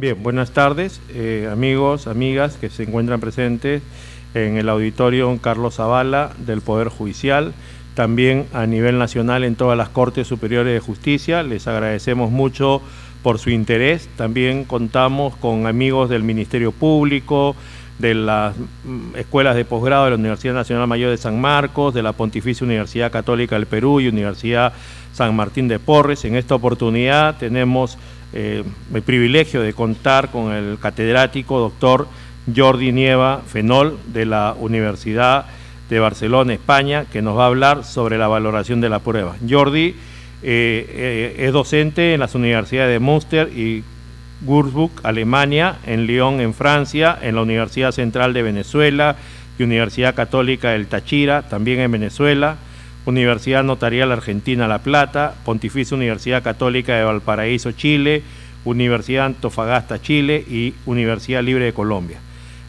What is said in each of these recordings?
Bien, buenas tardes, eh, amigos, amigas que se encuentran presentes en el auditorio Carlos Zavala del Poder Judicial, también a nivel nacional en todas las Cortes Superiores de Justicia. Les agradecemos mucho por su interés. También contamos con amigos del Ministerio Público, de las mm, escuelas de posgrado de la Universidad Nacional Mayor de San Marcos, de la Pontificia Universidad Católica del Perú y Universidad San Martín de Porres. En esta oportunidad tenemos eh, el privilegio de contar con el catedrático doctor Jordi Nieva Fenol de la Universidad de Barcelona, España, que nos va a hablar sobre la valoración de la prueba. Jordi eh, eh, es docente en las universidades de Münster y Würzburg, Alemania, en Lyon, en Francia, en la Universidad Central de Venezuela y Universidad Católica del Táchira, también en Venezuela Universidad Notarial Argentina La Plata, Pontificia Universidad Católica de Valparaíso, Chile, Universidad Antofagasta, Chile y Universidad Libre de Colombia.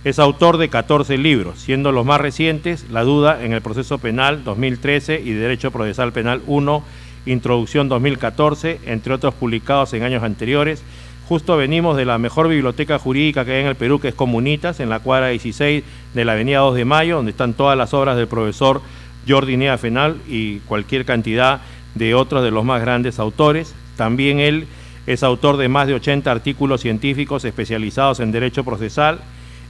Es autor de 14 libros, siendo los más recientes La duda en el proceso penal 2013 y Derecho Procesal Penal 1, Introducción 2014, entre otros publicados en años anteriores. Justo venimos de la mejor biblioteca jurídica que hay en el Perú, que es Comunitas, en la cuadra 16 de la Avenida 2 de Mayo, donde están todas las obras del profesor Jordi Nea Fenal y cualquier cantidad de otros de los más grandes autores. También él es autor de más de 80 artículos científicos especializados en derecho procesal,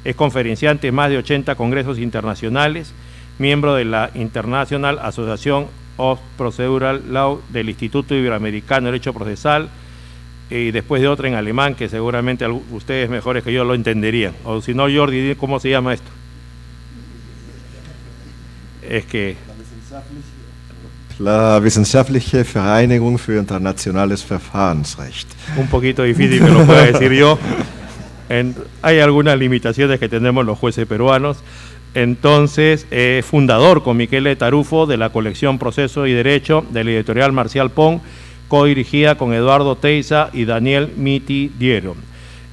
es conferenciante en más de 80 congresos internacionales, miembro de la International Association of Procedural Law del Instituto Iberoamericano de Derecho Procesal eh, y después de otra en alemán que seguramente ustedes mejores que yo lo entenderían. O si no, Jordi, ¿cómo se llama esto? es que... La Wissenschaftliche Vereinigung für Internationales Verfahrensrecht. Un poquito difícil que lo pueda decir yo. hay algunas limitaciones que tenemos los jueces peruanos. Entonces, eh, fundador con Miquel Tarufo de la colección Proceso y Derecho de la editorial Marcial pong codirigida con Eduardo Teiza y Daniel Miti Diero.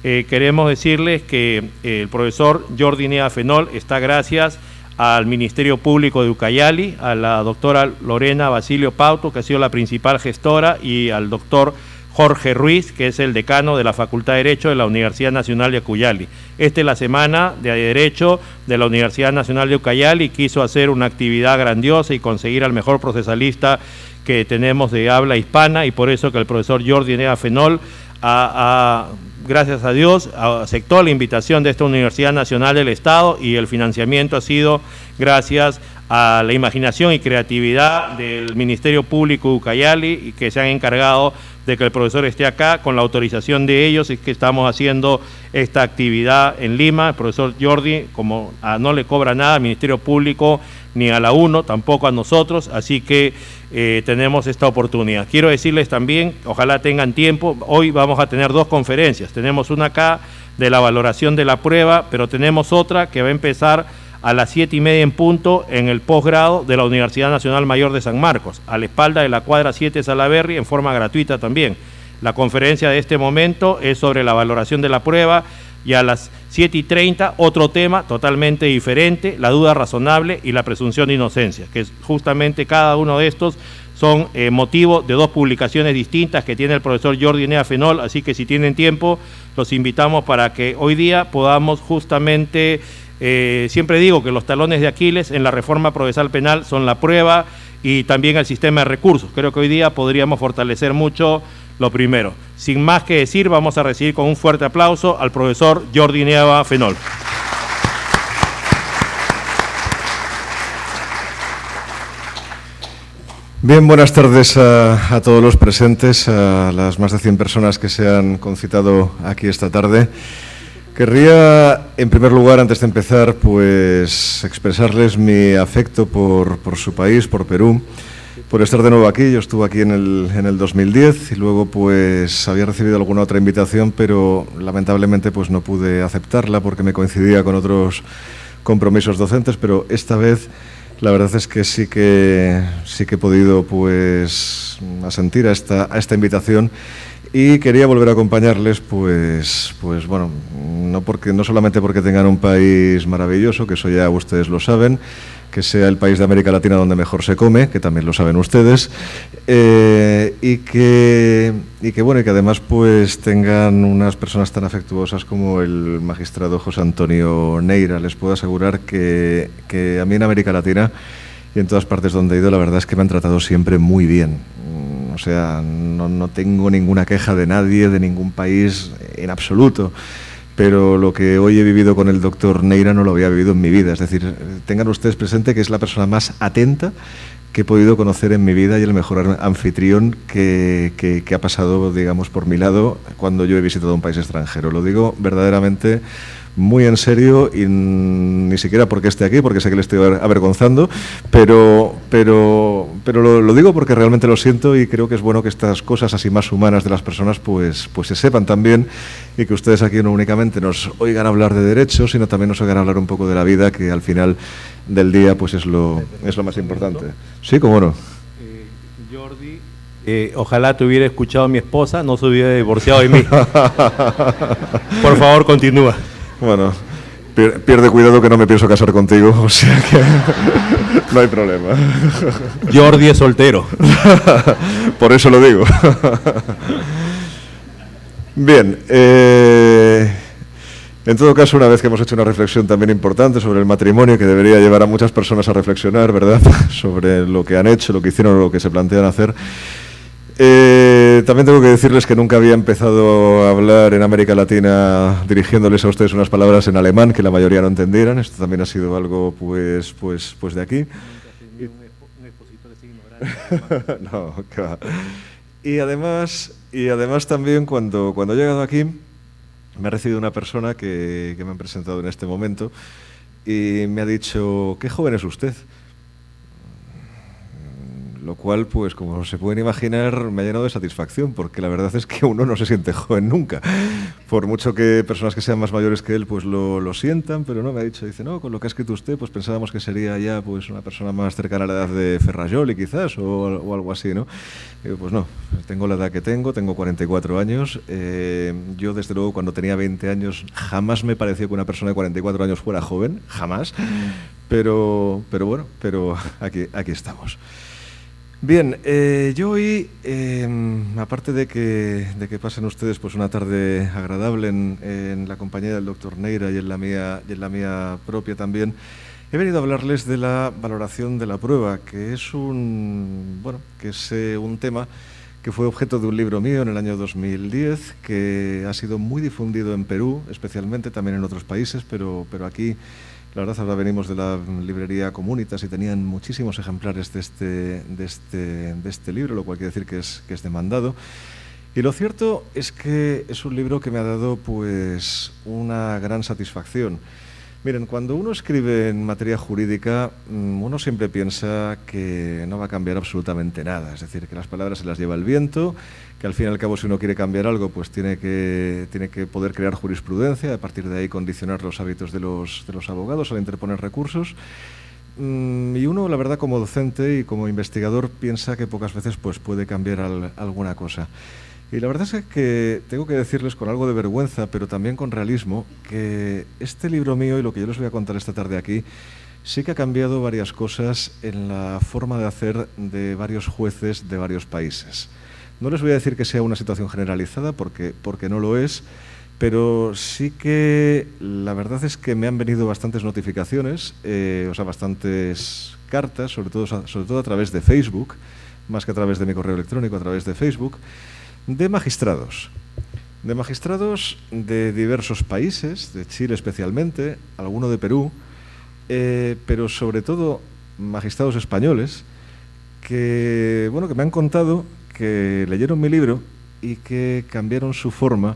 Eh, queremos decirles que eh, el profesor Jordi Nea Fenol está gracias al Ministerio Público de Ucayali, a la doctora Lorena Basilio Pauto, que ha sido la principal gestora, y al doctor Jorge Ruiz, que es el decano de la Facultad de Derecho de la Universidad Nacional de Ucayali. Esta es la semana de Derecho de la Universidad Nacional de Ucayali, quiso hacer una actividad grandiosa y conseguir al mejor procesalista que tenemos de habla hispana, y por eso que el profesor Jordi Nea Fenol ha gracias a Dios, aceptó la invitación de esta Universidad Nacional del Estado y el financiamiento ha sido gracias a la imaginación y creatividad del Ministerio Público Ucayali y que se han encargado de que el profesor esté acá con la autorización de ellos y que estamos haciendo esta actividad en Lima. El profesor Jordi, como no le cobra nada al Ministerio Público ni a la UNO, tampoco a nosotros, así que eh, tenemos esta oportunidad. Quiero decirles también, ojalá tengan tiempo, hoy vamos a tener dos conferencias. Tenemos una acá de la valoración de la prueba, pero tenemos otra que va a empezar a las siete y media en punto en el posgrado de la Universidad Nacional Mayor de San Marcos, a la espalda de la cuadra 7 Salaberry, en forma gratuita también. La conferencia de este momento es sobre la valoración de la prueba y a las 7 y 30, otro tema totalmente diferente, la duda razonable y la presunción de inocencia, que es justamente cada uno de estos son eh, motivo de dos publicaciones distintas que tiene el profesor Jordi Nea Fenol, así que si tienen tiempo, los invitamos para que hoy día podamos justamente, eh, siempre digo que los talones de Aquiles en la reforma procesal penal son la prueba y también el sistema de recursos. Creo que hoy día podríamos fortalecer mucho lo primero. Sin más que decir, vamos a recibir con un fuerte aplauso al profesor Jordi Neva Fenol. Bien, buenas tardes a, todos los presentes, a las más de 100 personas que se han concitado aquí esta tarde. Querría, en primer lugar, antes de empezar, pues expresarles mi afecto por su país, por Perú por estar de nuevo aquí. Yo estuve aquí en el, en el 2010 y luego pues había recibido alguna otra invitación, pero lamentablemente pues no pude aceptarla porque me coincidía con otros compromisos docentes, pero esta vez la verdad es que sí que sí que he podido pues asentir a esta, a esta invitación y quería volver a acompañarles pues pues bueno, no porque no solamente porque tengan un país maravilloso, que eso ya ustedes lo saben, que sea el país de América Latina donde mejor se come, que también lo saben ustedes, eh, y, que, y que bueno, y que además pues tengan unas personas tan afectuosas como el magistrado José Antonio Neira. Les puedo asegurar que, a mí en América Latina y en todas partes donde he ido, la verdad es que me han tratado siempre muy bien. Mm, o sea, no, no tengo ninguna queja de nadie, de ningún país en absoluto pero lo que hoy he vivido con el doctor Neira no lo había vivido en mi vida. Es decir, tengan ustedes presente que es la persona más atenta que he podido conocer en mi vida y el mejor anfitrión que, ha pasado, digamos, por mi lado cuando yo he visitado un país extranjero. Lo digo verdaderamente muy en serio y ni siquiera porque esté aquí, porque sé que le estoy avergonzando, pero, pero, pero lo, digo porque realmente lo siento y creo que es bueno que estas cosas así más humanas de las personas pues, pues se sepan también y que ustedes aquí no únicamente nos oigan hablar de derechos, sino también nos oigan hablar un poco de la vida, que al final del día pues es lo, es lo más importante. Sí, cómo no. Eh, Jordi, eh, ojalá te hubiera escuchado a mi esposa, no se hubiera divorciado de mí. Por favor, continúa. Bueno, pierde cuidado que no me pienso casar contigo, o sea que no hay problema. Jordi es soltero. Por eso lo digo. Bien, eh, en todo caso, una vez que hemos hecho una reflexión también importante sobre el matrimonio, que debería llevar a muchas personas a reflexionar, ¿verdad?, sobre lo que han hecho, lo que hicieron, lo que se plantean hacer. Eh, también tengo que decirles que nunca había empezado a hablar en América Latina dirigiéndoles a ustedes unas palabras en alemán que la mayoría no entendieran. Esto también ha sido algo pues, pues, pues de aquí. no, Y además, y además también cuando, cuando he llegado aquí me ha recibido una persona que, que me han presentado en este momento y me ha dicho, qué joven es usted lo cual, pues como se pueden imaginar, me ha llenado de satisfacción, porque la verdad es que uno no se siente joven nunca. Por mucho que personas que sean más mayores que él, pues lo, sientan, pero no, me ha dicho, dice, no, con lo que ha escrito usted, pues pensábamos que sería ya pues una persona más cercana a la edad de Ferrajoli, quizás, o, o algo así, ¿no? pues no, tengo la edad que tengo, tengo 44 años. Eh, yo, desde luego, cuando tenía 20 años, jamás me pareció que una persona de 44 años fuera joven, jamás. Pero, pero bueno, pero aquí, aquí estamos. Bien, eh, yo hoy, em, aparte de que, de que pasen ustedes pues, una tarde agradable en, la compañía del doctor Neira y en, la mía, y en la mía propia también, he venido a hablarles de la valoración de la prueba, que es un, bueno, que es, eh, un tema que fue objeto de un libro mío en el año 2010, que ha sido muy difundido en Perú, especialmente también en otros países, pero, pero aquí la verdad, ahora venimos de la librería Comunitas y tenían muchísimos ejemplares de este, este, este libro, lo cual quiere decir que es, demandado. Y lo cierto es que es un libro que me ha dado pues una gran satisfacción. Miren, cuando uno escribe en materia jurídica, mm, uno siempre piensa que no va a cambiar absolutamente nada, es decir, que las palabras se las lleva el viento, que al fin y al cabo si uno quiere cambiar algo, pues tiene que, tiene que poder crear jurisprudencia, a partir de ahí condicionar los hábitos de los, de los abogados al interponer recursos. Mm, y uno, la verdad, como docente y como investigador, piensa que pocas veces pues, puede cambiar alguna cosa. Y la verdad es que tengo que decirles con algo de vergüenza, pero también con realismo, que este libro mío y lo que yo les voy a contar esta tarde aquí, sí que ha cambiado varias cosas en la forma de hacer de varios jueces de varios países. No les voy a decir que sea una situación generalizada, porque, porque no lo es, pero sí que la verdad es que me han venido bastantes notificaciones, eh, o sea, bastantes cartas, sobre todo, sobre todo a través de Facebook, más que a través de mi correo electrónico, a través de Facebook de magistrados. De magistrados de diversos países, de Chile especialmente, alguno de Perú, eh, pero sobre todo magistrados españoles que, bueno, que me han contado que leyeron mi libro y que cambiaron su forma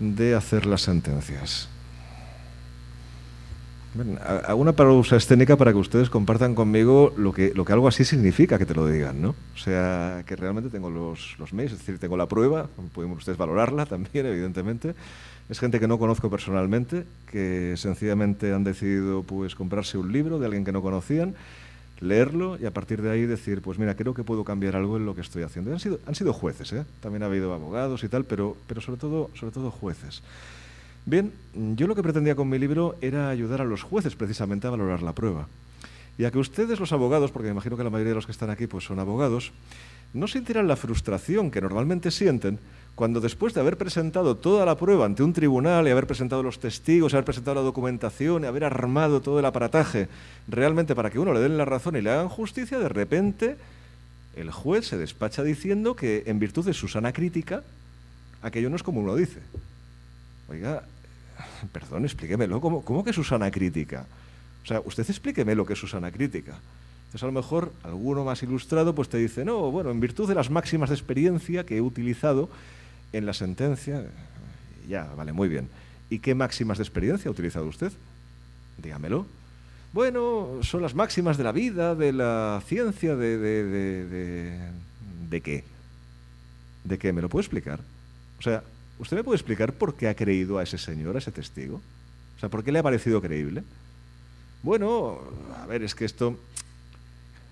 de hacer las sentencias alguna una pausa escénica para que ustedes compartan conmigo lo que, algo así significa que te lo digan, O sea, que realmente tengo los, los mails, es decir, tengo la prueba, pueden ustedes valorarla también, evidentemente. Es gente que no conozco personalmente, que sencillamente han decidido pues comprarse un libro de alguien que no conocían, leerlo y a partir de ahí decir, pues mira, creo que puedo cambiar algo en lo que estoy haciendo. han sido, han sido jueces, ¿eh? También ha habido abogados y tal, pero, pero sobre, todo, sobre todo jueces. Bien, yo lo que pretendía con mi libro era ayudar a los jueces precisamente a valorar la prueba. Y a que ustedes los abogados, porque me imagino que la mayoría de los que están aquí pues son abogados, no sintieran la frustración que normalmente sienten cuando después de haber presentado toda la prueba ante un tribunal y haber presentado los testigos, haber presentado la documentación y haber armado todo el aparataje realmente para que uno le den la razón y le hagan justicia, de repente el juez se despacha diciendo que en virtud de su sana crítica aquello no es como uno dice. Oiga, Perdón, explíquemelo. ¿Cómo, ¿Cómo que Susana crítica? O sea, usted explíqueme lo que es Susana crítica. Entonces, a lo mejor alguno más ilustrado pues te dice, no, bueno, en virtud de las máximas de experiencia que he utilizado en la sentencia, eh, ya, vale, muy bien. ¿Y qué máximas de experiencia ha utilizado usted? Dígamelo. Bueno, son las máximas de la vida, de la ciencia, de... ¿De, de, de, qué? ¿De qué? ¿Me lo puede explicar? O sea, ¿Usted me puede explicar por qué ha creído a ese señor, a ese testigo? O sea, ¿por qué le ha parecido creíble? Bueno, a ver, es que esto...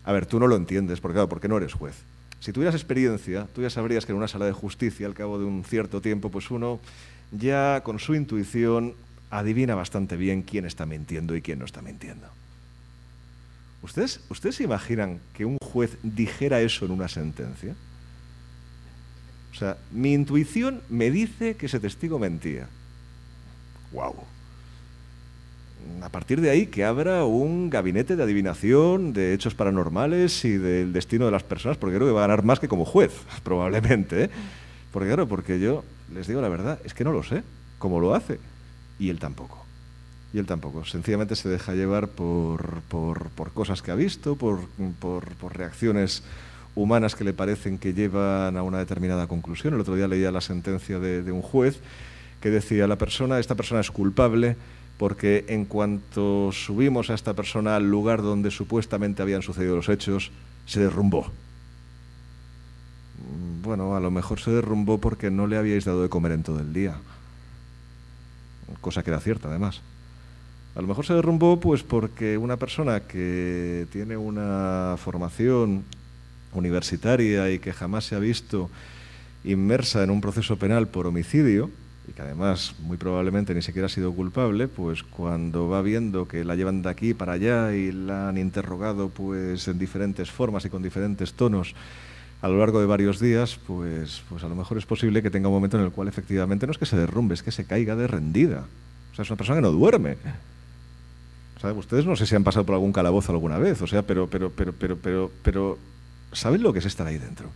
A ver, tú no lo entiendes, porque claro, porque no eres juez. Si tuvieras experiencia, tú ya sabrías que en una sala de justicia, al cabo de un cierto tiempo, pues uno ya con su intuición adivina bastante bien quién está mintiendo y quién no está mintiendo. ¿Ustedes, ¿Ustedes se imaginan que un juez dijera eso en una sentencia? O sea, mi intuición me dice que ese testigo mentía. ¡Guau! Wow. A partir de ahí que abra un gabinete de adivinación de hechos paranormales y del destino de las personas, porque creo que va a ganar más que como juez, probablemente. ¿eh? Porque claro, porque yo les digo la verdad, es que no lo sé cómo lo hace. Y él tampoco. Y él tampoco. Sencillamente se deja llevar por, cosas que ha visto, por, por reacciones humanas que le parecen que llevan a una determinada conclusión. El otro día leía la sentencia de, un juez que decía la persona, esta persona es culpable porque en cuanto subimos a esta persona al lugar donde supuestamente habían sucedido los hechos, se derrumbó. Mm, bueno, a lo mejor se derrumbó porque no le habíais dado de comer en todo el día. Cosa que era cierta, además. A lo mejor se derrumbó pues porque una persona que tiene una formación universitaria y que jamás se ha visto inmersa en un proceso penal por homicidio, y que además muy probablemente ni siquiera ha sido culpable, pues cuando va viendo que la llevan de aquí para allá y la han interrogado pues en diferentes formas y con diferentes tonos a lo largo de varios días, pues, pues a lo mejor es posible que tenga un momento en el cual efectivamente no es que se derrumbe, es que se caiga de rendida. O sea, es una persona que no duerme. O ustedes no sé si han pasado por algún calabozo alguna vez, o sea, pero, pero, pero, pero, pero, pero saben lo que es estar ahí dentro.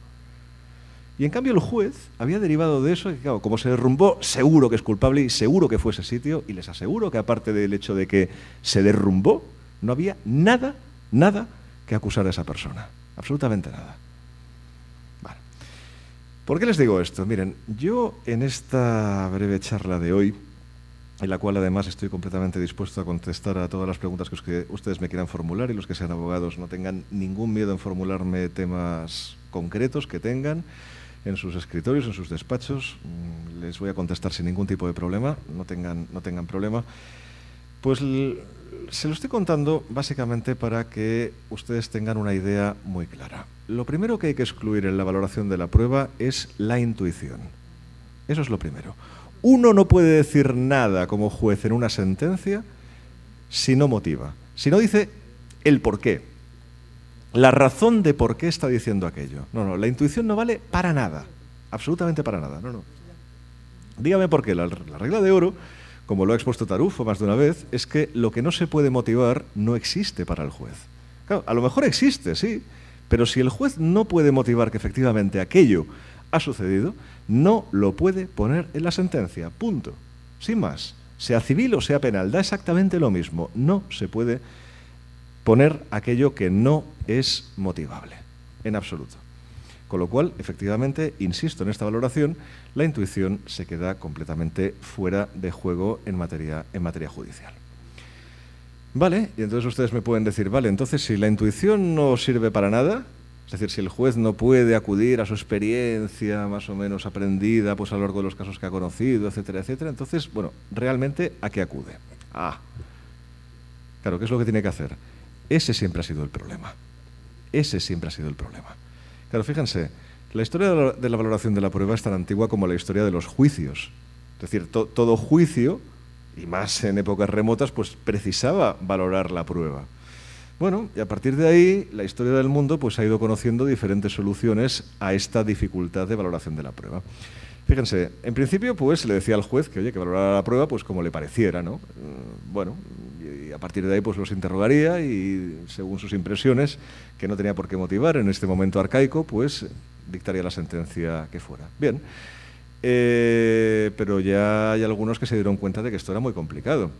Y en cambio el juez había derivado de eso que, claro, como se derrumbó, seguro que es culpable y seguro que fue ese sitio, y les aseguro que aparte del hecho de que se derrumbó, no había nada, nada que acusar a esa persona. Absolutamente nada. ¿Por qué les digo esto? Miren, yo en esta breve charla de hoy en la cual además estoy completamente dispuesto a contestar a todas las preguntas que ustedes me quieran formular y los que sean abogados no tengan ningún miedo en formularme temas concretos que tengan en sus escritorios, en sus despachos. Mm, les voy a contestar sin ningún tipo de problema, no tengan, no tengan problema. Pues se lo estoy contando básicamente para que ustedes tengan una idea muy clara. Lo primero que hay que excluir en la valoración de la prueba es la intuición. Eso es lo primero. Uno no puede decir nada como juez en una sentencia si no motiva, si no dice el por qué, la razón de por qué está diciendo aquello. No, no, la intuición no vale para nada, absolutamente para nada, no, Dígame por qué, la, regla de oro, como lo ha expuesto Tarufo más de una vez, es que lo que no se puede motivar no existe para el juez. a lo mejor existe, sí, pero si el juez no puede motivar que efectivamente aquello ha sucedido, no lo puede poner en la sentencia. Punto. Sin más. Sea civil o sea penal, da exactamente lo mismo. No se puede poner aquello que no es motivable, en absoluto. Con lo cual, efectivamente, insisto en esta valoración, la intuición se queda completamente fuera de juego en materia, judicial. Vale, y entonces ustedes me pueden decir, vale, entonces si la intuición no sirve para nada, es decir, si el juez no puede acudir a su experiencia más o menos aprendida pues a lo largo de los casos que ha conocido, etcétera, etcétera, entonces, bueno, realmente ¿a qué acude? Ah, claro, ¿qué es lo que tiene que hacer? Ese siempre ha sido el problema. Ese siempre ha sido el problema. Claro, fíjense, la historia de la valoración de la prueba es tan antigua como la historia de los juicios. Es decir, todo juicio, y más en épocas remotas, pues precisaba valorar la prueba. Bueno, y a partir de ahí, la historia del mundo pues, ha ido conociendo diferentes soluciones a esta dificultad de valoración de la prueba. Fíjense, en principio, pues le decía al juez que, oye, que valorara la prueba, pues como le pareciera, ¿no? Mm, bueno, y a partir de ahí, pues los interrogaría y, según sus impresiones, que no tenía por qué motivar en este momento arcaico, pues dictaría la sentencia que fuera. Bien, eh, pero ya hay algunos que se dieron cuenta de que esto era muy complicado.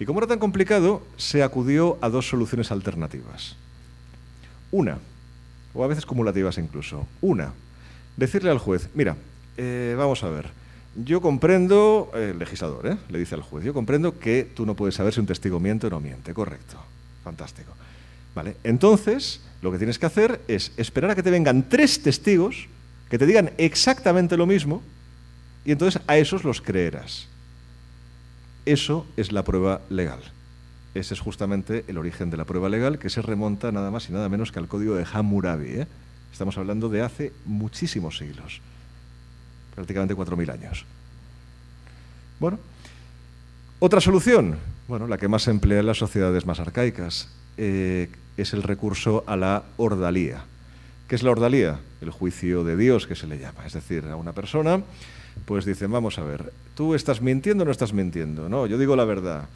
Y como era tan complicado, se acudió a dos soluciones alternativas. Una, o a veces cumulativas incluso, una, decirle al juez, mira, eh, vamos a ver, yo comprendo, eh, el legislador, eh, le dice al juez, yo comprendo que tú no puedes saber si un testigo miente o no miente, correcto, fantástico. Vale, entonces, lo que tienes que hacer es esperar a que te vengan tres testigos que te digan exactamente lo mismo y entonces a esos los creerás. Eso es la prueba legal. Ese es justamente el origen de la prueba legal que se remonta nada más y nada menos que al código de Hammurabi. ¿eh? Estamos hablando de hace muchísimos siglos, prácticamente 4.000 años. Bueno, otra solución, bueno, la que más se emplea en las sociedades más arcaicas, eh, es el recurso a la ordalía. ¿Qué es la ordalía? El juicio de Dios que se le llama. Es decir, a una persona, pues dicen, vamos a ver, ¿tú estás mintiendo o no estás mintiendo? No, yo digo la verdad.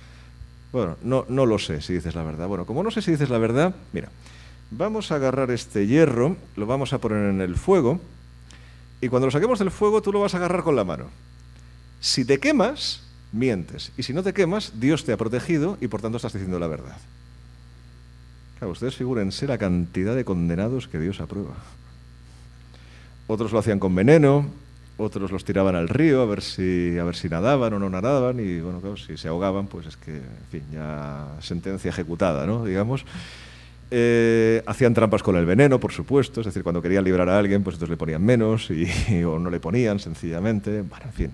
Bueno, no, no lo sé si dices la verdad. Bueno, como no sé si dices la verdad, mira, vamos a agarrar este hierro, lo vamos a poner en el fuego, y cuando lo saquemos del fuego tú lo vas a agarrar con la mano. Si te quemas, mientes. Y si no te quemas, Dios te ha protegido y por tanto estás diciendo la verdad ustedes figúrense la cantidad de condenados que Dios aprueba. Otros lo hacían con veneno, otros los tiraban al río a ver si, a ver si nadaban o no nadaban, y bueno, claro, si se ahogaban, pues es que, en fin, ya sentencia ejecutada, ¿no? Digamos. Eh, hacían trampas con el veneno, por supuesto, es decir, cuando querían librar a alguien, pues entonces le ponían menos y, o no le ponían, sencillamente. Bueno, en fin.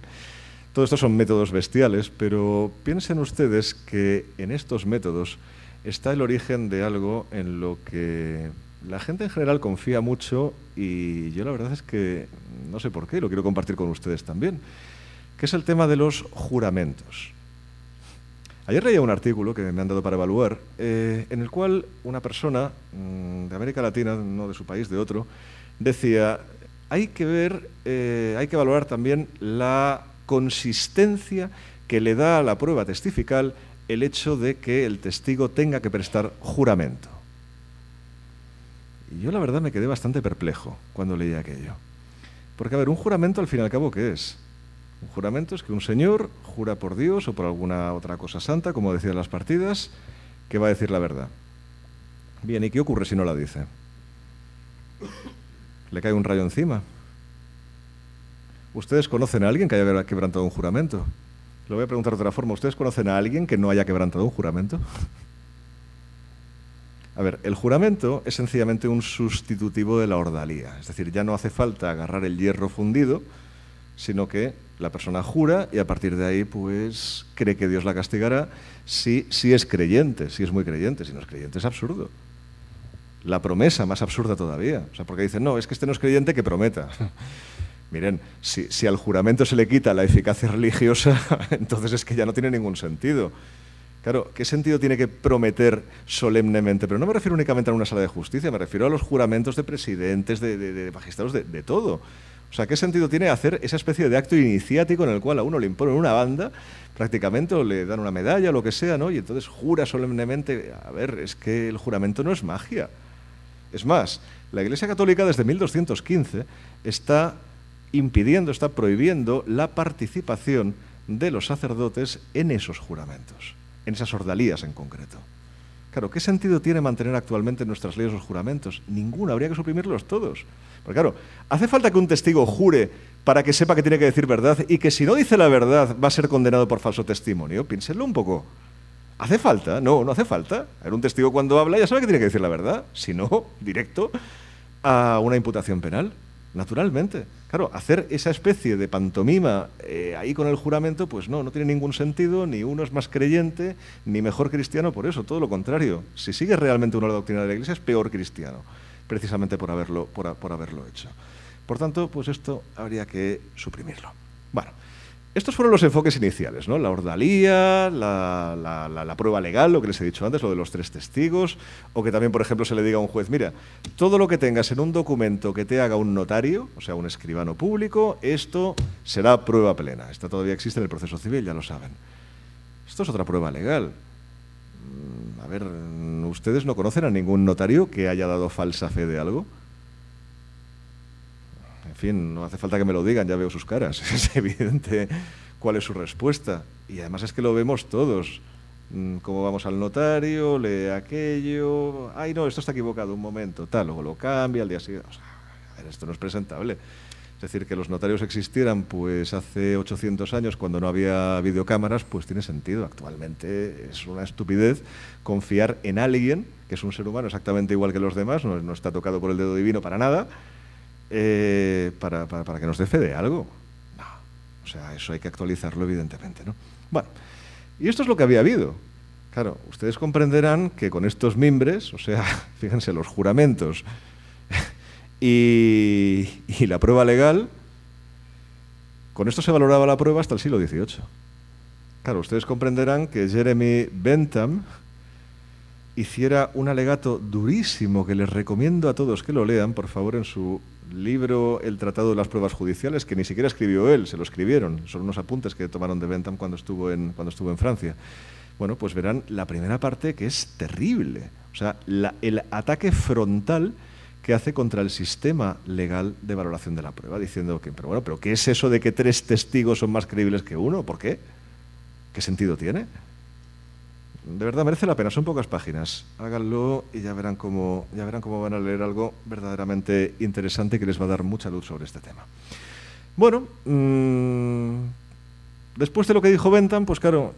Todo esto son métodos bestiales, pero piensen ustedes que en estos métodos está el origen de algo en lo que la gente en general confía mucho y yo la verdad es que no sé por qué, lo quiero compartir con ustedes también, que es el tema de los juramentos. Ayer leía un artículo que me han dado para evaluar, eh, en el cual una persona mm, de América Latina, no de su país, de otro, decía, hay que ver, eh, hay que valorar también la consistencia que le da a la prueba testifical el hecho de que el testigo tenga que prestar juramento. Y yo la verdad me quedé bastante perplejo cuando leí aquello. Porque, a ver, un juramento al fin y al cabo, ¿qué es? Un juramento es que un señor jura por Dios o por alguna otra cosa santa, como decían las partidas, que va a decir la verdad. Bien, ¿y qué ocurre si no la dice? Le cae un rayo encima. ¿Ustedes conocen a alguien que haya quebrantado un juramento? Lo voy a preguntar de otra forma. ¿Ustedes conocen a alguien que no haya quebrantado un juramento? A ver, el juramento es sencillamente un sustitutivo de la ordalía. Es decir, ya no hace falta agarrar el hierro fundido, sino que la persona jura y a partir de ahí pues cree que Dios la castigará si, es creyente, si es muy creyente, si no es creyente es absurdo. La promesa más absurda todavía, o sea, porque dicen, no, es que este no es creyente que prometa. Miren, si, al juramento se le quita la eficacia religiosa, entonces es que ya no tiene ningún sentido. Claro, ¿qué sentido tiene que prometer solemnemente? Pero no me refiero únicamente a una sala de justicia, me refiero a los juramentos de presidentes, de, magistrados, de, todo. O sea, ¿qué sentido tiene hacer esa especie de acto iniciático en el cual a uno le imponen una banda, prácticamente, o le dan una medalla o lo que sea, ¿no? Y entonces jura solemnemente, a ver, es que el juramento no es magia. Es más, la Iglesia Católica desde 1215 está impidiendo, está prohibiendo la participación de los sacerdotes en esos juramentos, en esas ordalías en concreto. Claro, ¿qué sentido tiene mantener actualmente en nuestras leyes los juramentos? Ninguno, habría que suprimirlos todos. Porque claro, ¿hace falta que un testigo jure para que sepa que tiene que decir verdad y que si no dice la verdad va a ser condenado por falso testimonio? Piénsenlo un poco. ¿Hace falta? No, no hace falta. Era un testigo cuando habla ya sabe que tiene que decir la verdad, si no, directo a una imputación penal naturalmente. Claro, hacer esa especie de pantomima eh, ahí con el juramento, pues no, no tiene ningún sentido, ni uno es más creyente, ni mejor cristiano por eso, todo lo contrario. Si sigue realmente una doctrina de la Iglesia, es peor cristiano, precisamente por haberlo, por haberlo hecho. Por tanto, pues esto habría que suprimirlo. Bueno. Estos fueron los enfoques iniciales, ¿no? La ordalía, la, prueba legal, lo que les he dicho antes, lo de los tres testigos, o que también, por ejemplo, se le diga a un juez, mira, todo lo que tengas en un documento que te haga un notario, o sea, un escribano público, esto será prueba plena. Esta todavía existe en el proceso civil, ya lo saben. Esto es otra prueba legal. Mm, a ver, ¿ustedes no conocen a ningún notario que haya dado falsa fe de algo? fin, no hace falta que me lo digan, ya veo sus caras, es evidente cuál es su respuesta. Y además es que lo vemos todos, mm, cómo vamos al notario, lee aquello, ay no, esto está equivocado, un momento, tal, luego lo cambia, al día siguiente, a ver, esto no es presentable. Es decir, que los notarios existieran pues hace 800 años cuando no había videocámaras, pues tiene sentido. Actualmente es una estupidez confiar en alguien, que es un ser humano exactamente igual que los demás, no, no está tocado por el dedo divino para nada, eh, para, que nos dé fe de algo. No. Ah, o sea, eso hay que actualizarlo, evidentemente. ¿no? Bueno, y esto es lo que había habido. Claro, ustedes comprenderán que con estos mimbres, o sea, fíjense, los juramentos y la prueba legal, con esto se valoraba la prueba hasta el siglo XVIII. Claro, ustedes comprenderán que Jeremy Bentham hiciera un alegato durísimo que les recomiendo a todos que lo lean, por favor, en su libro El Tratado de las Pruebas Judiciales, que ni siquiera escribió él, se lo escribieron, son unos apuntes que tomaron de Bentham cuando estuvo en, cuando estuvo en Francia. Bueno, pues verán la primera parte que es terrible, o sea, el ataque frontal que hace contra el sistema legal de valoración de la prueba, diciendo que, pero bueno, pero ¿qué es eso de que tres testigos son más creíbles que uno? ¿Por qué? ¿Qué sentido tiene? de verdad merece la pena, son pocas páginas. Háganlo y ya verán cómo, ya verán cómo van a leer algo verdaderamente interesante que les va a dar mucha luz sobre este tema. Bueno, mm, después de lo que dijo Bentham, pues claro,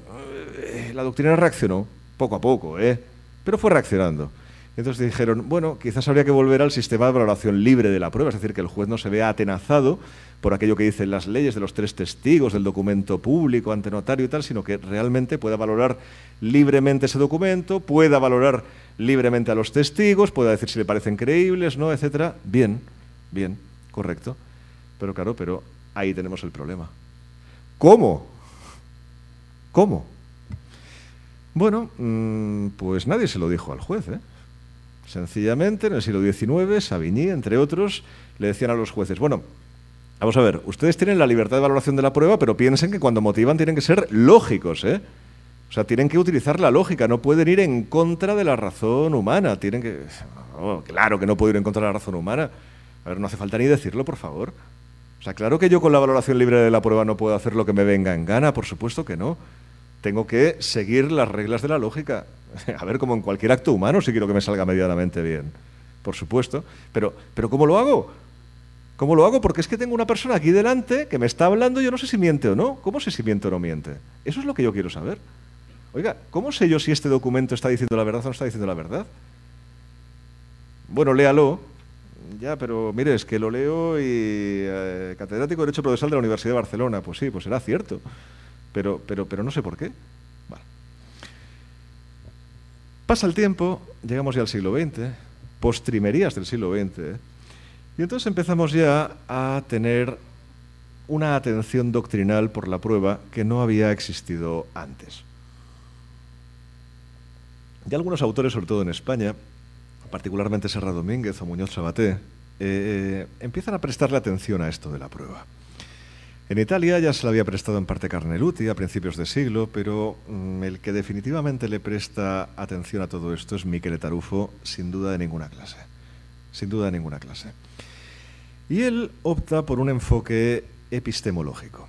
eh, la doctrina reaccionó poco a poco, ¿eh? pero fue reaccionando. Entonces dijeron, bueno, quizás habría que volver al sistema de valoración libre de la prueba, es decir, que el juez no se vea atenazado por aquello que dicen las leyes de los tres testigos, del documento público ante notario y tal, sino que realmente pueda valorar libremente ese documento, pueda valorar libremente a los testigos, pueda decir si le parecen creíbles, no, etcétera. Bien, bien, correcto. Pero claro, pero ahí tenemos el problema. ¿Cómo? ¿Cómo? Bueno, mm, pues nadie se lo dijo al juez. ¿eh? Sencillamente, en el siglo XIX, Savigny, entre otros, le decían a los jueces, bueno, Vamos a ver, ustedes tienen la libertad de valoración de la prueba, pero piensen que cuando motivan tienen que ser lógicos, ¿eh? O sea, tienen que utilizar la lógica, no pueden ir en contra de la razón humana, tienen que... claro que no puedo ir en contra de la razón humana. A ver, no hace falta ni decirlo, por favor. O sea, claro que yo con la valoración libre de la prueba no puedo hacer lo que me venga en gana, por supuesto que no. Tengo que seguir las reglas de la lógica. A ver, como en cualquier acto humano, si quiero que me salga medianamente bien. Por supuesto. Pero, pero ¿cómo lo hago? ¿Cómo lo hago? Porque es que tengo una persona aquí delante que me está hablando y yo no sé si miente o no. ¿Cómo sé si miente o no miente? Eso es lo que yo quiero saber. Oiga, ¿cómo sé yo si este documento está diciendo la verdad o no está diciendo la verdad? Bueno, léalo. Ya, pero mire, es que lo leo y eh, catedrático de Derecho Procesal de la Universidad de Barcelona. Pues sí, pues será cierto. Pero, pero, pero no sé por qué. Vale. Pasa el tiempo, llegamos ya al siglo XX, postrimerías del siglo XX. Y entonces empezamos ya a tener una atención doctrinal por la prueba que no había existido antes. Y algunos autores, sobre todo en España, particularmente Serra Domínguez o Muñoz Sabaté, eh, eh, empiezan a prestarle atención a esto de la prueba. En Italia ya se la había prestado en parte Carneluti a principios de siglo, pero mm, el que definitivamente le presta atención a todo esto es Michele Tarufo, sin duda de ninguna clase. Sin duda de ninguna clase. Y él opta por un enfoque epistemológico.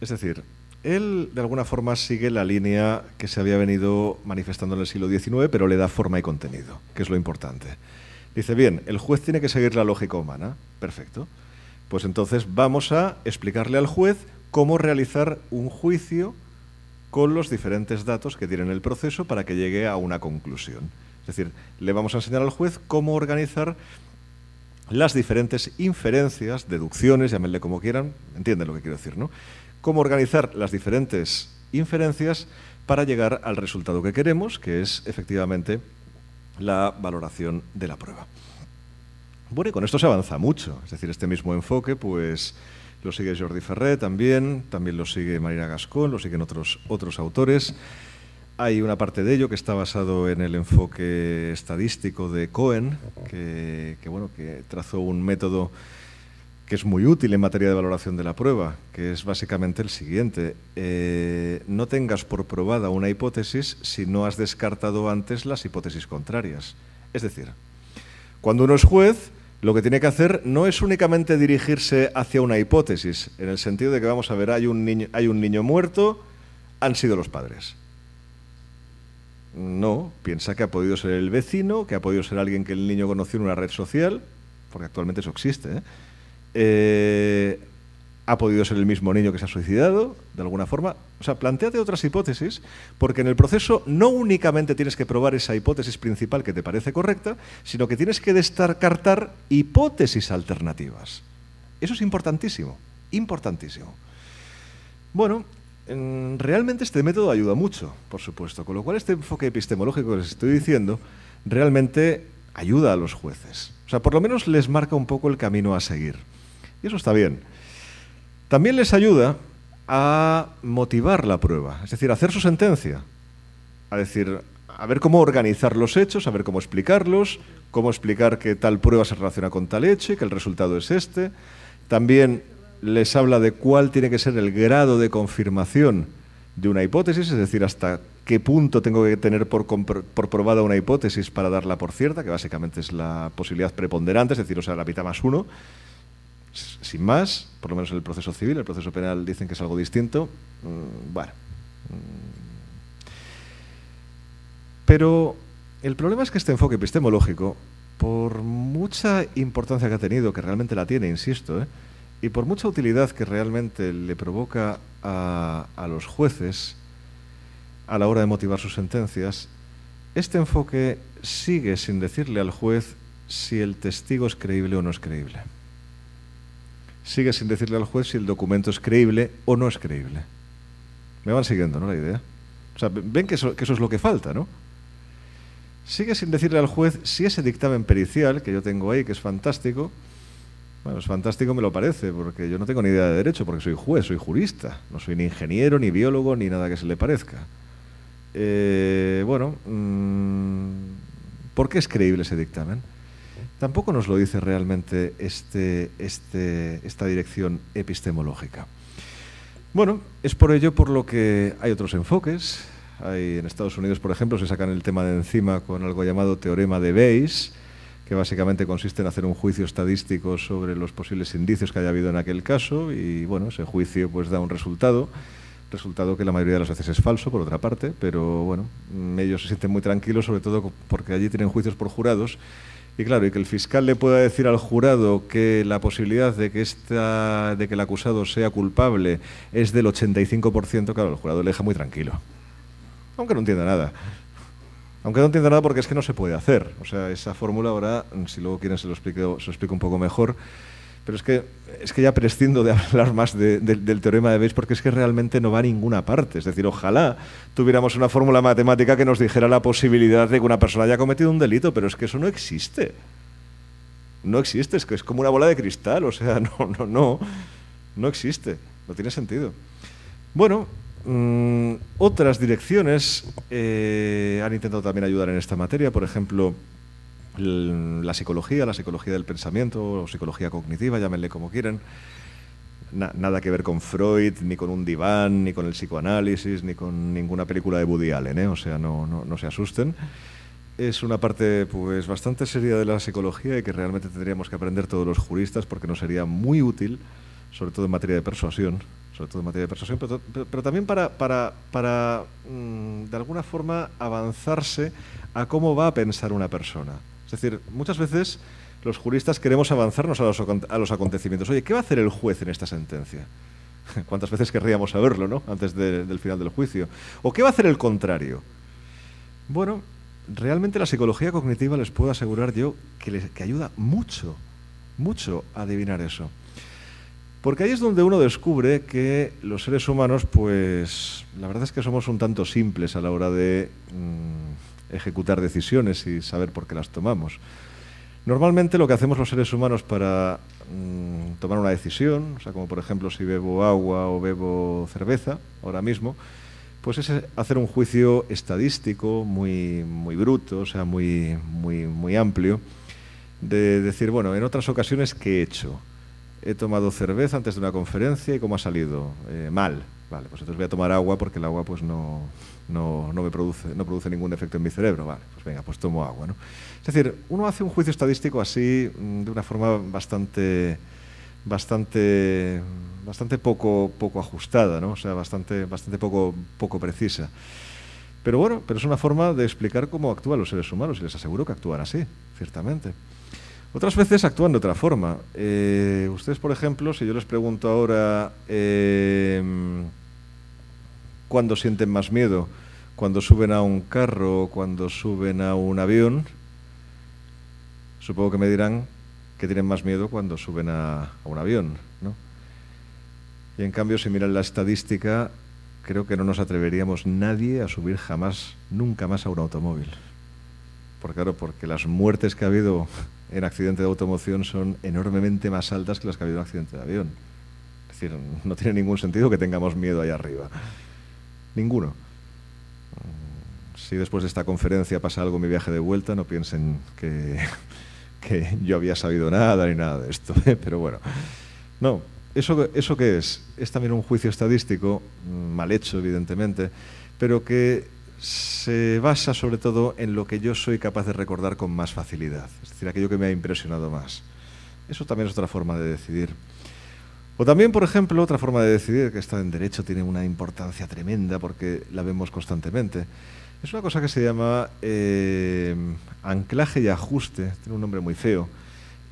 Es decir, él de alguna forma sigue la línea que se había venido manifestando en el siglo XIX, pero le da forma y contenido, que es lo importante. Dice, bien, el juez tiene que seguir la lógica humana. Perfecto. Pues entonces vamos a explicarle al juez cómo realizar un juicio con los diferentes datos que tiene en el proceso para que llegue a una conclusión. Es decir, le vamos a enseñar al juez cómo organizar las diferentes inferencias, deducciones, llámenle como quieran, entienden lo que quiero decir, ¿no? Cómo organizar las diferentes inferencias para llegar al resultado que queremos, que es efectivamente la valoración de la prueba. Bueno, y con esto se avanza mucho, es decir, este mismo enfoque, pues lo sigue Jordi Ferré también, también lo sigue Marina Gascón, lo siguen otros, otros autores. Hay una parte de ello que está basado en el enfoque estadístico de Cohen, que, bueno, que trazó un método que es muy útil en materia de valoración de la prueba, que es básicamente el siguiente. Eh, no tengas por probada una hipótesis si no has descartado antes las hipótesis contrarias. Es decir, cuando uno es juez, lo que tiene que hacer no es únicamente dirigirse hacia una hipótesis, en el sentido de que, vamos a ver, hay un niño, hay un niño muerto, han sido los padres no, piensa que ha podido ser el vecino, que ha podido ser alguien que el niño conoció en una red social, porque actualmente eso existe. ¿eh? Eh, ha podido ser el mismo niño que se ha suicidado, de alguna forma. O sea, planteate otras hipótesis, porque en el proceso no únicamente tienes que probar esa hipótesis principal que te parece correcta, sino que tienes que descartar hipótesis alternativas. Eso es importantísimo, importantísimo. Bueno, realmente este método ayuda mucho, por supuesto, con lo cual este enfoque epistemológico que les estoy diciendo realmente ayuda a los jueces. O sea, por lo menos les marca un poco el camino a seguir. Y eso está bien. También les ayuda a motivar la prueba, es decir, a hacer su sentencia. A decir, a ver cómo organizar los hechos, a ver cómo explicarlos, cómo explicar que tal prueba se relaciona con tal hecho y que el resultado es este. También les habla de cuál tiene que ser el grado de confirmación de una hipótesis, es decir, hasta qué punto tengo que tener por, probada una hipótesis para darla por cierta, que básicamente es la posibilidad preponderante, es decir, o sea, la pita más uno, sin más, por lo menos en el proceso civil, el proceso penal dicen que es algo distinto, mm, bueno. Mm. Pero el problema es que este enfoque epistemológico, por mucha importancia que ha tenido, que realmente la tiene, insisto, ¿eh? Y por mucha utilidad que realmente le provoca a, los jueces a la hora de motivar sus sentencias, este enfoque sigue sin decirle al juez si el testigo es creíble o no es creíble. Sigue sin decirle al juez si el documento es creíble o no es creíble. Me van siguiendo, ¿no? La idea. O sea, ven que eso, que eso es lo que falta, ¿no? Sigue sin decirle al juez si ese dictamen pericial que yo tengo ahí, que es fantástico, bueno, es fantástico, me lo parece, porque yo no tengo ni idea de derecho, porque soy juez, soy jurista, no soy ni ingeniero, ni biólogo, ni nada que se le parezca. Eh, bueno, mm, ¿por qué es creíble ese dictamen? Tampoco nos lo dice realmente este, este, esta dirección epistemológica. Bueno, es por ello por lo que hay otros enfoques. en Estados Unidos, por ejemplo, se sacan el tema de encima con algo llamado teorema de Bayes, que básicamente consiste en hacer un juicio estadístico sobre los posibles indicios que haya habido en aquel caso y bueno, ese juicio pues da un resultado, resultado que la mayoría de las veces es falso por otra parte, pero bueno, mm, ellos se sienten muy tranquilos sobre todo porque allí tienen juicios por jurados y claro, y que el fiscal le pueda decir al jurado que la posibilidad de que, de que el acusado sea culpable es del 85%, claro, el jurado le deja muy tranquilo. Aunque no entienda nada. Aunque no entiendo nada porque es que no se puede hacer. O sea, esa fórmula ahora, si luego quieren se lo explico, un poco mejor. Pero es que, es que ya prescindo de hablar más del teorema de Bayes porque es que realmente no va a ninguna parte. Es decir, ojalá tuviéramos una fórmula matemática que nos dijera la posibilidad de que una persona haya cometido un delito, pero es que eso no existe. No existe, es que es como una bola de cristal, o sea, no, no, no, no existe, no tiene sentido. Bueno, Mm, otras direcciones eh, han intentado también ayudar en esta materia, por ejemplo, la psicología, la psicología del pensamiento o psicología cognitiva, llámenle como quieran. nada que ver con Freud, ni con un diván, ni con el psicoanálisis, ni con ninguna película de Woody Allen, ¿eh? o sea, no, se asusten es una parte pues bastante seria de la psicología y que realmente tendríamos que aprender todos los juristas porque nos sería muy útil, sobre todo en materia de persuasión, sobre todo en materia de persuasión, pero, también para, para, mm, de alguna forma avanzarse a cómo va a pensar una persona. Es decir, muchas veces los juristas queremos avanzarnos a los, a los acontecimientos. Oye, ¿qué va a hacer el juez en esta sentencia? ¿Cuántas veces querríamos saberlo, Antes del final del juicio. ¿O qué va a hacer el contrario? Bueno, realmente la psicología cognitiva les puedo asegurar yo que, que ayuda mucho, mucho a adivinar eso. Porque ahí es donde uno descubre que los seres humanos, pues la verdad es que somos un tanto simples a la hora de mm, ejecutar decisiones y saber por qué las tomamos. Normalmente lo que hacemos los seres humanos para mm, tomar una decisión, o sea, como por ejemplo si bebo agua o bebo cerveza ahora mismo, pues es hacer un juicio estadístico muy, muy bruto, o sea, muy, muy, muy amplio, de decir, bueno, en otras ocasiones, ¿qué he hecho? he tomado cerveza antes de una conferencia y cómo ha salido. Eh, mal. Vale, pues entonces voy a tomar agua porque el agua pues no, me produce, no produce ningún efecto en mi cerebro. Vale, pues venga, pues tomo agua. ¿no? Es decir, uno hace un juicio estadístico así mm, de una forma bastante, bastante, bastante poco, poco ajustada, ¿no? o sea, bastante, bastante poco, poco precisa. Pero bueno, pero es una forma de explicar cómo actúan los seres humanos y les aseguro que actúan así, ciertamente. Otras veces actúan de otra forma. Eh, ustedes, por ejemplo, si yo les pregunto ahora em, cuándo sienten más miedo, cuando suben a un carro, o cuando suben a un avión, supongo que me dirán que tienen más miedo cuando suben a, a un avión. ¿no? Y en cambio, si miran la estadística, creo que no nos atreveríamos nadie a subir jamás, nunca más a un automóvil. Por claro, porque las muertes que ha habido en accidente de automoción son enormemente más altas que las que ha habido en accidente de avión. Es decir, no tiene ningún sentido que tengamos miedo ahí arriba. Ninguno. Si después de esta conferencia pasa algo en mi viaje de vuelta, no piensen que, yo había sabido nada ni nada de esto. Pero bueno, no, ¿Eso, ¿Eso qué es? Es también un juicio estadístico, mm, mal hecho evidentemente, pero que se basa sobre todo en lo que yo soy capaz de recordar con más facilidad, es decir, aquello que me ha impresionado más. Eso también es otra forma de decidir. O también, por ejemplo, otra forma de decidir, que está en derecho, tiene una importancia tremenda porque la vemos constantemente. Es una cosa que se llama eh, anclaje y ajuste, tiene un nombre muy feo,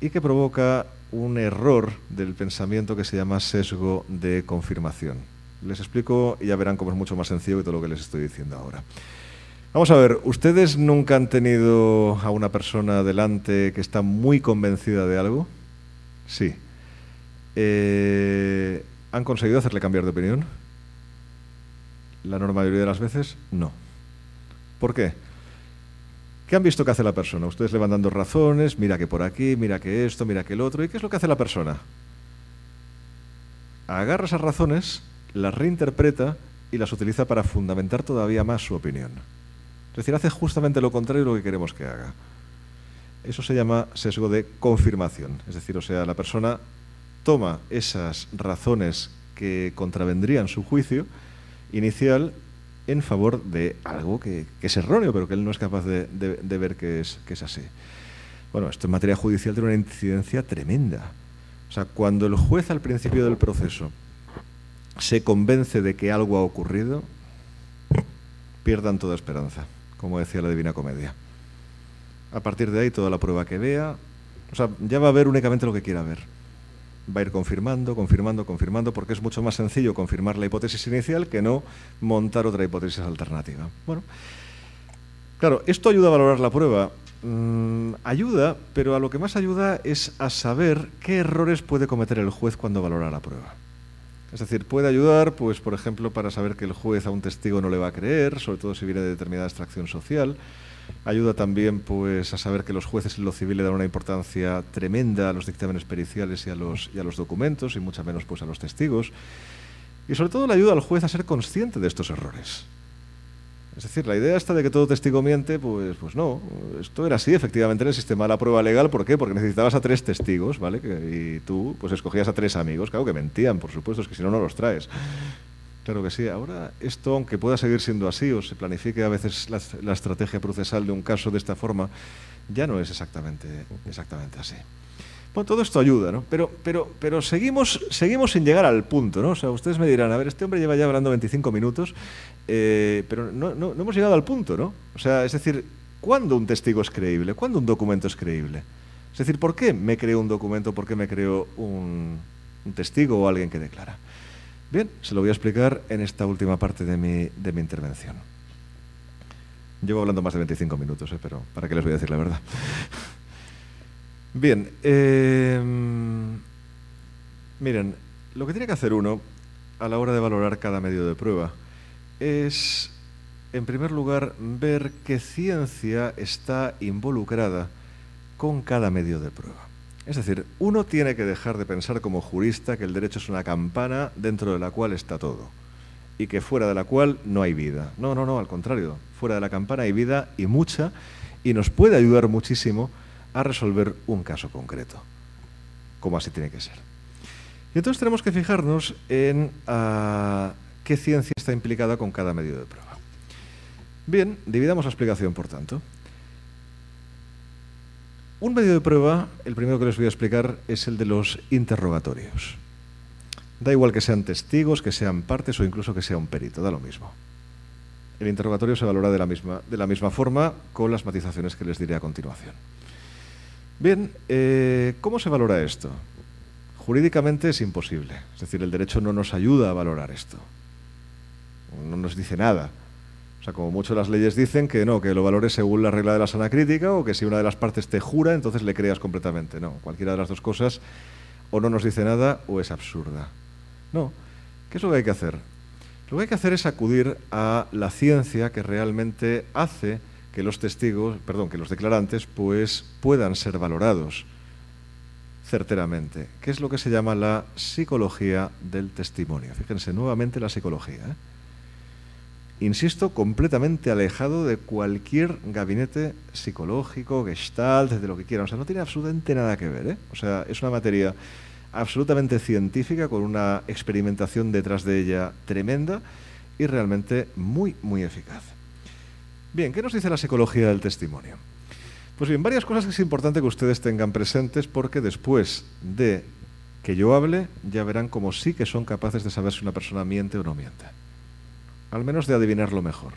y que provoca un error del pensamiento que se llama sesgo de confirmación. Les explico y ya verán cómo es mucho más sencillo que todo lo que les estoy diciendo ahora. Vamos a ver, ¿ustedes nunca han tenido a una persona delante que está muy convencida de algo? Sí. Eh, ¿Han conseguido hacerle cambiar de opinión? La norma mayoría de las veces, no. ¿Por qué? ¿Qué han visto que hace la persona? Ustedes le van dando razones, mira que por aquí, mira que esto, mira que el otro. ¿Y qué es lo que hace la persona? Agarra esas razones las reinterpreta y las utiliza para fundamentar todavía más su opinión. Es decir, hace justamente lo contrario de lo que queremos que haga. Eso se llama sesgo de confirmación. Es decir, o sea, la persona toma esas razones que contravendrían su juicio inicial en favor de algo que, es erróneo, pero que él no es capaz de, ver que es, que es así. Bueno, esto en materia judicial tiene una incidencia tremenda. O sea, cuando el juez al principio del proceso se convence de que algo ha ocurrido, pierdan toda esperanza, como decía la Divina Comedia. A partir de ahí, toda la prueba que vea, o sea, ya va a ver únicamente lo que quiera ver. Va a ir confirmando, confirmando, confirmando, porque es mucho más sencillo confirmar la hipótesis inicial que no montar otra hipótesis alternativa. Bueno, claro, esto ayuda a valorar la prueba. Mm, ayuda, pero a lo que más ayuda es a saber qué errores puede cometer el juez cuando valora la prueba. Es decir, puede ayudar, pues, por ejemplo, para saber que el juez a un testigo no le va a creer, sobre todo si viene de determinada extracción social. Ayuda también pues, a saber que los jueces en lo civil le dan una importancia tremenda a los dictámenes periciales y a los, y a los documentos, y mucho menos pues, a los testigos. Y sobre todo le ayuda al juez a ser consciente de estos errores. Es decir, la idea esta de que todo testigo miente, pues, pues no. Esto era así, efectivamente, en el sistema de la prueba legal. ¿Por qué? Porque necesitabas a tres testigos, ¿vale? Y tú, pues, escogías a tres amigos. Claro que mentían, por supuesto, es que si no, no los traes. Claro que sí. Ahora, esto, aunque pueda seguir siendo así, o se planifique a veces la, la estrategia procesal de un caso de esta forma, ya no es exactamente, exactamente así. Bueno, todo esto ayuda, ¿no? Pero, pero, pero seguimos, seguimos sin llegar al punto, ¿no? O sea, ustedes me dirán, a ver, este hombre lleva ya hablando 25 minutos, eh, pero no, hemos llegado al punto, ¿no? O sea, es decir, ¿cuándo un testigo es creíble? ¿Cuándo un documento es creíble? Es decir, ¿por qué me creo un documento? ¿Por qué me creo un, testigo o alguien que declara? Bien, se lo voy a explicar en esta última parte de mi, de mi intervención. Llevo hablando más de 25 minutos, ¿eh? pero ¿para qué les voy a decir la verdad? Bien, em, miren, lo que tiene que hacer uno a la hora de valorar cada medio de prueba es, en primer lugar, ver qué ciencia está involucrada con cada medio de prueba. Es decir, uno tiene que dejar de pensar como jurista que el derecho es una campana dentro de la cual está todo y que fuera de la cual no hay vida. No, no, no, al contrario, fuera de la campana hay vida y mucha y nos puede ayudar muchísimo a resolver un caso concreto, como así tiene que ser. Y entonces tenemos que fijarnos en ah, qué ciencia está implicada con cada medio de prueba. Bien, dividamos la explicación, por tanto. Un medio de prueba, el primero que les voy a explicar, es el de los interrogatorios. Da igual que sean testigos, que sean partes o incluso que sea un perito, da lo mismo. El interrogatorio se valora de misma, de la misma forma con las matizaciones que les diré a continuación. Bien, eh, ¿cómo se valora esto? Jurídicamente es imposible. Es decir, el derecho no nos ayuda a valorar esto. No nos dice nada. O sea, como mucho las leyes dicen que no, que lo valores según la regla de la sana crítica o que si una de las partes te jura, entonces le creas completamente. No, cualquiera de las dos cosas o no nos dice nada o es absurda. No. ¿Qué es lo que hay que hacer? Lo que hay que hacer es acudir a la ciencia que realmente hace que los testigos, perdón, que los declarantes, pues puedan ser valorados certeramente, que es lo que se llama la psicología del testimonio. Fíjense nuevamente la psicología. ¿eh? Insisto, completamente alejado de cualquier gabinete psicológico, gestalt, de lo que quieran. O sea, no tiene absolutamente nada que ver. ¿eh? O sea, es una materia absolutamente científica, con una experimentación detrás de ella tremenda y realmente muy, muy eficaz. Bien, ¿qué nos dice la psicología del testimonio? Pues bien, varias cosas que es importante que ustedes tengan presentes porque después de que yo hable, ya verán cómo sí que son capaces de saber si una persona miente o no miente. Al menos de adivinarlo mejor.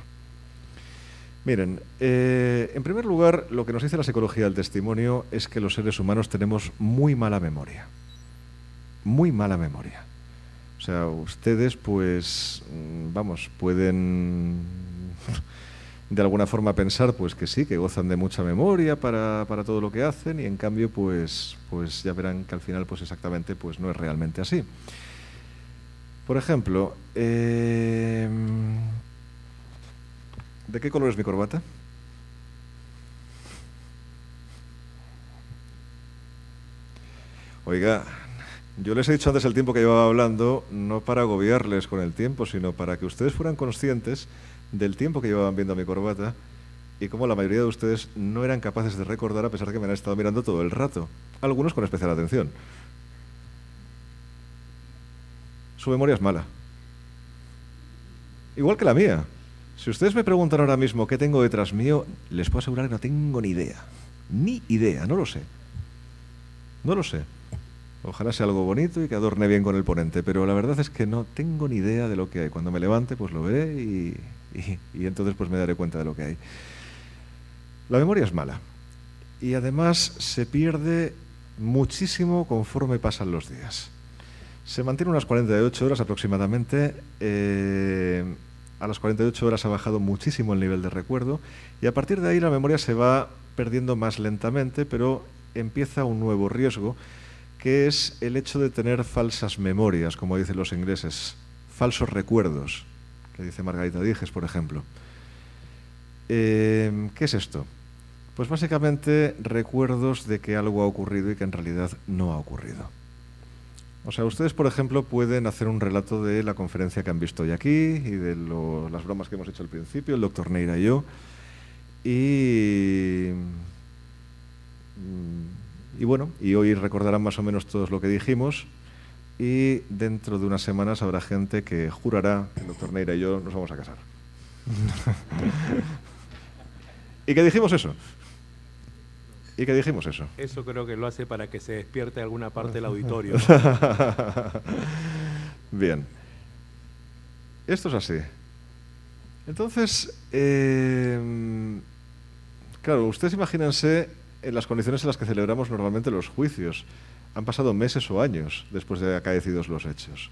Miren, eh, en primer lugar, lo que nos dice la psicología del testimonio es que los seres humanos tenemos muy mala memoria. Muy mala memoria. O sea, ustedes pues, mm, vamos, pueden de alguna forma pensar pues que sí, que gozan de mucha memoria para, todo lo que hacen y en cambio pues, pues ya verán que al final pues exactamente pues no es realmente así. Por ejemplo, em, ¿de qué color es mi corbata? Oiga, yo les he dicho antes el tiempo que llevaba hablando, no para agobiarles con el tiempo, sino para que ustedes fueran conscientes del tiempo que llevaban viendo mi corbata y cómo la mayoría de ustedes no eran capaces de recordar a pesar de que me han estado mirando todo el rato, algunos con especial atención. Su memoria es mala. Igual que la mía. Si ustedes me preguntan ahora mismo qué tengo detrás mío, les puedo asegurar que no tengo ni idea. Ni idea, no lo sé. No lo sé. Ojalá sea algo bonito y que adorne bien con el ponente, pero la verdad es que no tengo ni idea de lo que hay. Cuando me levante, pues lo veré y y, entonces pues me daré cuenta de lo que hay. La memoria es mala y además se pierde muchísimo conforme pasan los días. Se mantiene unas 48 horas aproximadamente. Eh, a las 48 horas ha bajado muchísimo el nivel de recuerdo y a partir de ahí la memoria se va perdiendo más lentamente, pero empieza un nuevo riesgo, que es el hecho de tener falsas memorias, como dicen los ingleses, falsos recuerdos que dice Margarita Dijes, por ejemplo. Em, ¿Qué es esto? Pues básicamente recuerdos de que algo ha ocurrido y que en realidad no ha ocurrido. O sea, ustedes, por ejemplo, pueden hacer un relato de la conferencia que han visto hoy aquí y de las bromas que hemos hecho al principio, el doctor Neira y yo. Y, mm, y bueno, y hoy recordarán más o menos todo lo que dijimos y dentro de unas semanas habrá gente que jurará que el doctor Neira y yo nos vamos a casar. y qué dijimos eso. Y qué dijimos eso. Eso creo que lo hace para que se despierte alguna parte del auditorio. Bien. Esto es así. Entonces, eh, claro, ustedes imagínense en las condiciones en las que celebramos normalmente los juicios han pasado meses o años después de acaecidos los hechos.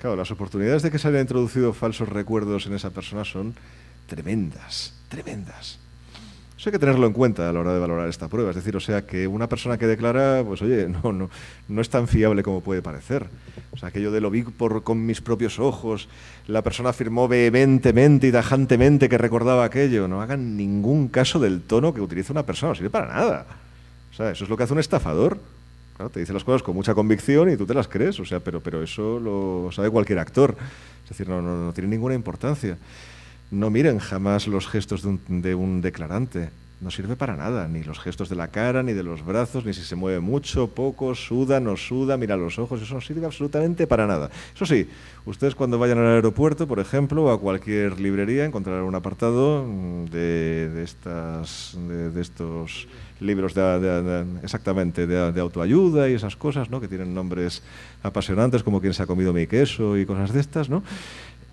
Claro, las oportunidades de que se hayan introducido falsos recuerdos en esa persona son tremendas, tremendas. Eso hay que tenerlo en cuenta a la hora de valorar esta prueba. Es decir, o sea, que una persona que declara, pues oye, no, no, no es tan fiable como puede parecer. O sea, aquello de lo vi por, con mis propios ojos, la persona afirmó vehementemente y tajantemente que recordaba aquello. No hagan ningún caso del tono que utiliza una persona, no sirve para nada. O sea, eso es lo que hace un estafador te dice las cosas con mucha convicción y tú te las crees, o sea, pero, pero eso lo sabe cualquier actor. Es decir, no, tiene ninguna importancia. No miren jamás los gestos de un, declarante no sirve para nada, ni los gestos de la cara, ni de los brazos, ni si se mueve mucho, poco, suda, no suda, mira los ojos, eso no sirve absolutamente para nada. Eso sí, ustedes cuando vayan al aeropuerto, por ejemplo, o a cualquier librería, encontrarán un apartado de, estas, de estos libros de, exactamente de, autoayuda y esas cosas, ¿no? que tienen nombres apasionantes como Quién se ha comido mi queso y cosas de estas, ¿no?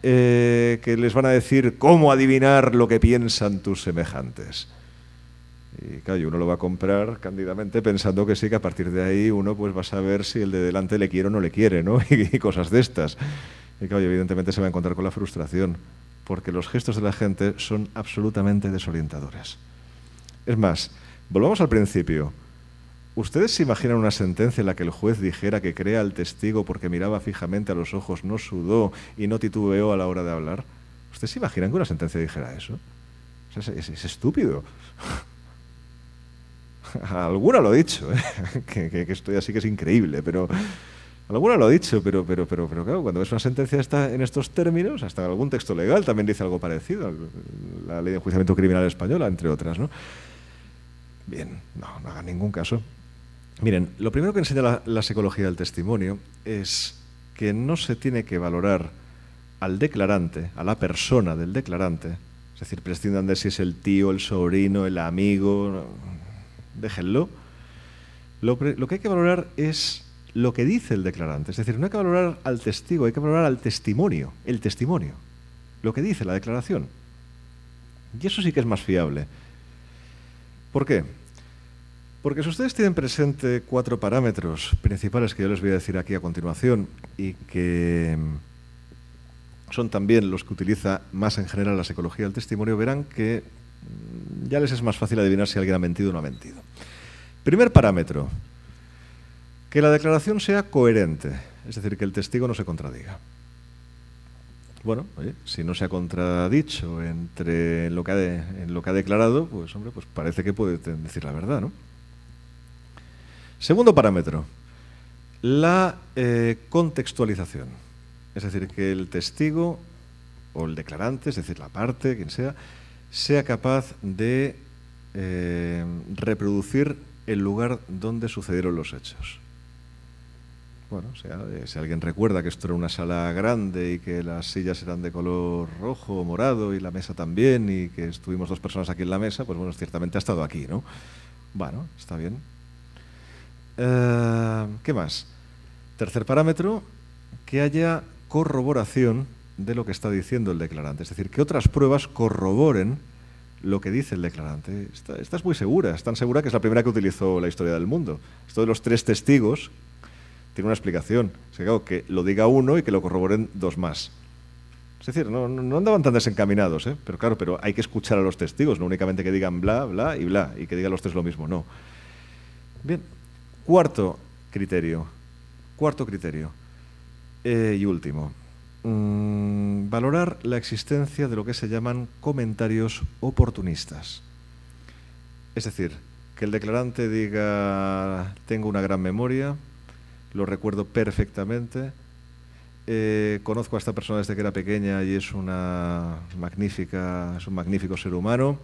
Eh, que les van a decir cómo adivinar lo que piensan tus semejantes. Y claro, uno lo va a comprar cándidamente pensando que sí, que a partir de ahí uno pues va a saber si el de delante le quiere o no le quiere, ¿no? y, cosas de estas. Y claro, evidentemente se va a encontrar con la frustración, porque los gestos de la gente son absolutamente desorientadores. Es más, Volvamos al principio. ¿Ustedes se imaginan una sentencia en la que el juez dijera que crea al testigo porque miraba fijamente a los ojos, no sudó y no titubeó a la hora de hablar? ¿Ustedes se imaginan que una sentencia dijera eso? es, estúpido. alguna lo ha dicho, ¿eh? que, estoy así que es increíble, pero alguna lo ha dicho, pero, pero, pero, claro, cuando ves una sentencia en estos términos, hasta algún texto legal también dice algo parecido, la ley de enjuiciamiento criminal española, entre otras, ¿no? Bien, no, no haga ningún caso. Miren, lo primero que enseña la, psicología del testimonio es que no se tiene que valorar al declarante, a la persona del declarante, es decir, prescindan de si es el tío, el sobrino, el amigo, déjenlo. lo, que hay que valorar es lo que dice el declarante, es decir, no hay que valorar al testigo, hay que valorar al testimonio, el testimonio, lo que dice la declaración. Y eso sí que es más fiable. ¿Por qué? Porque si ustedes tienen presente cuatro parámetros principales que yo les voy a decir aquí a continuación y que mm, son también los que utiliza más en general la psicología del testimonio, verán que mm, ya les es más fácil adivinar si alguien ha mentido o no ha mentido. Primer parámetro, que la declaración sea coherente, es decir, que el testigo no se contradiga bueno, si no se ha contradicho entre lo que en lo que ha declarado, pues hombre, pues parece que puede decir la verdad, ¿no? Segundo parámetro, la eh, contextualización. Es decir, que el testigo o el declarante, es decir, la parte, quien sea, sea capaz de eh, reproducir el lugar donde sucedieron los hechos. Bueno, o sea, eh, si alguien recuerda que esto era una sala grande y que las sillas eran de color rojo o morado y la mesa también y que estuvimos dos personas aquí en la mesa, pues bueno, ciertamente ha estado aquí, ¿no? Bueno, está bien. Eh, ¿Qué más? Tercer parámetro, que haya corroboración de lo que está diciendo el declarante, es decir, que otras pruebas corroboren lo que dice el declarante. Estás muy segura, es tan segura que es la primera que utilizó la historia del mundo. Esto de los tres testigos, tiene una explicación. O que lo diga uno y que lo corroboren dos más. Es decir, no, andaban tan desencaminados, ¿eh? pero claro, pero hay que escuchar a los testigos, no únicamente que digan bla, bla y bla, y que digan los tres lo mismo, no. Bien, cuarto criterio, cuarto criterio eh, y último. Mm, valorar la existencia de lo que se llaman comentarios oportunistas. Es decir, que el declarante diga, tengo una gran memoria, lo recuerdo perfectamente. Eh, conozco a esta persona desde que era pequeña y es, una magnífica, es un magnífico ser humano.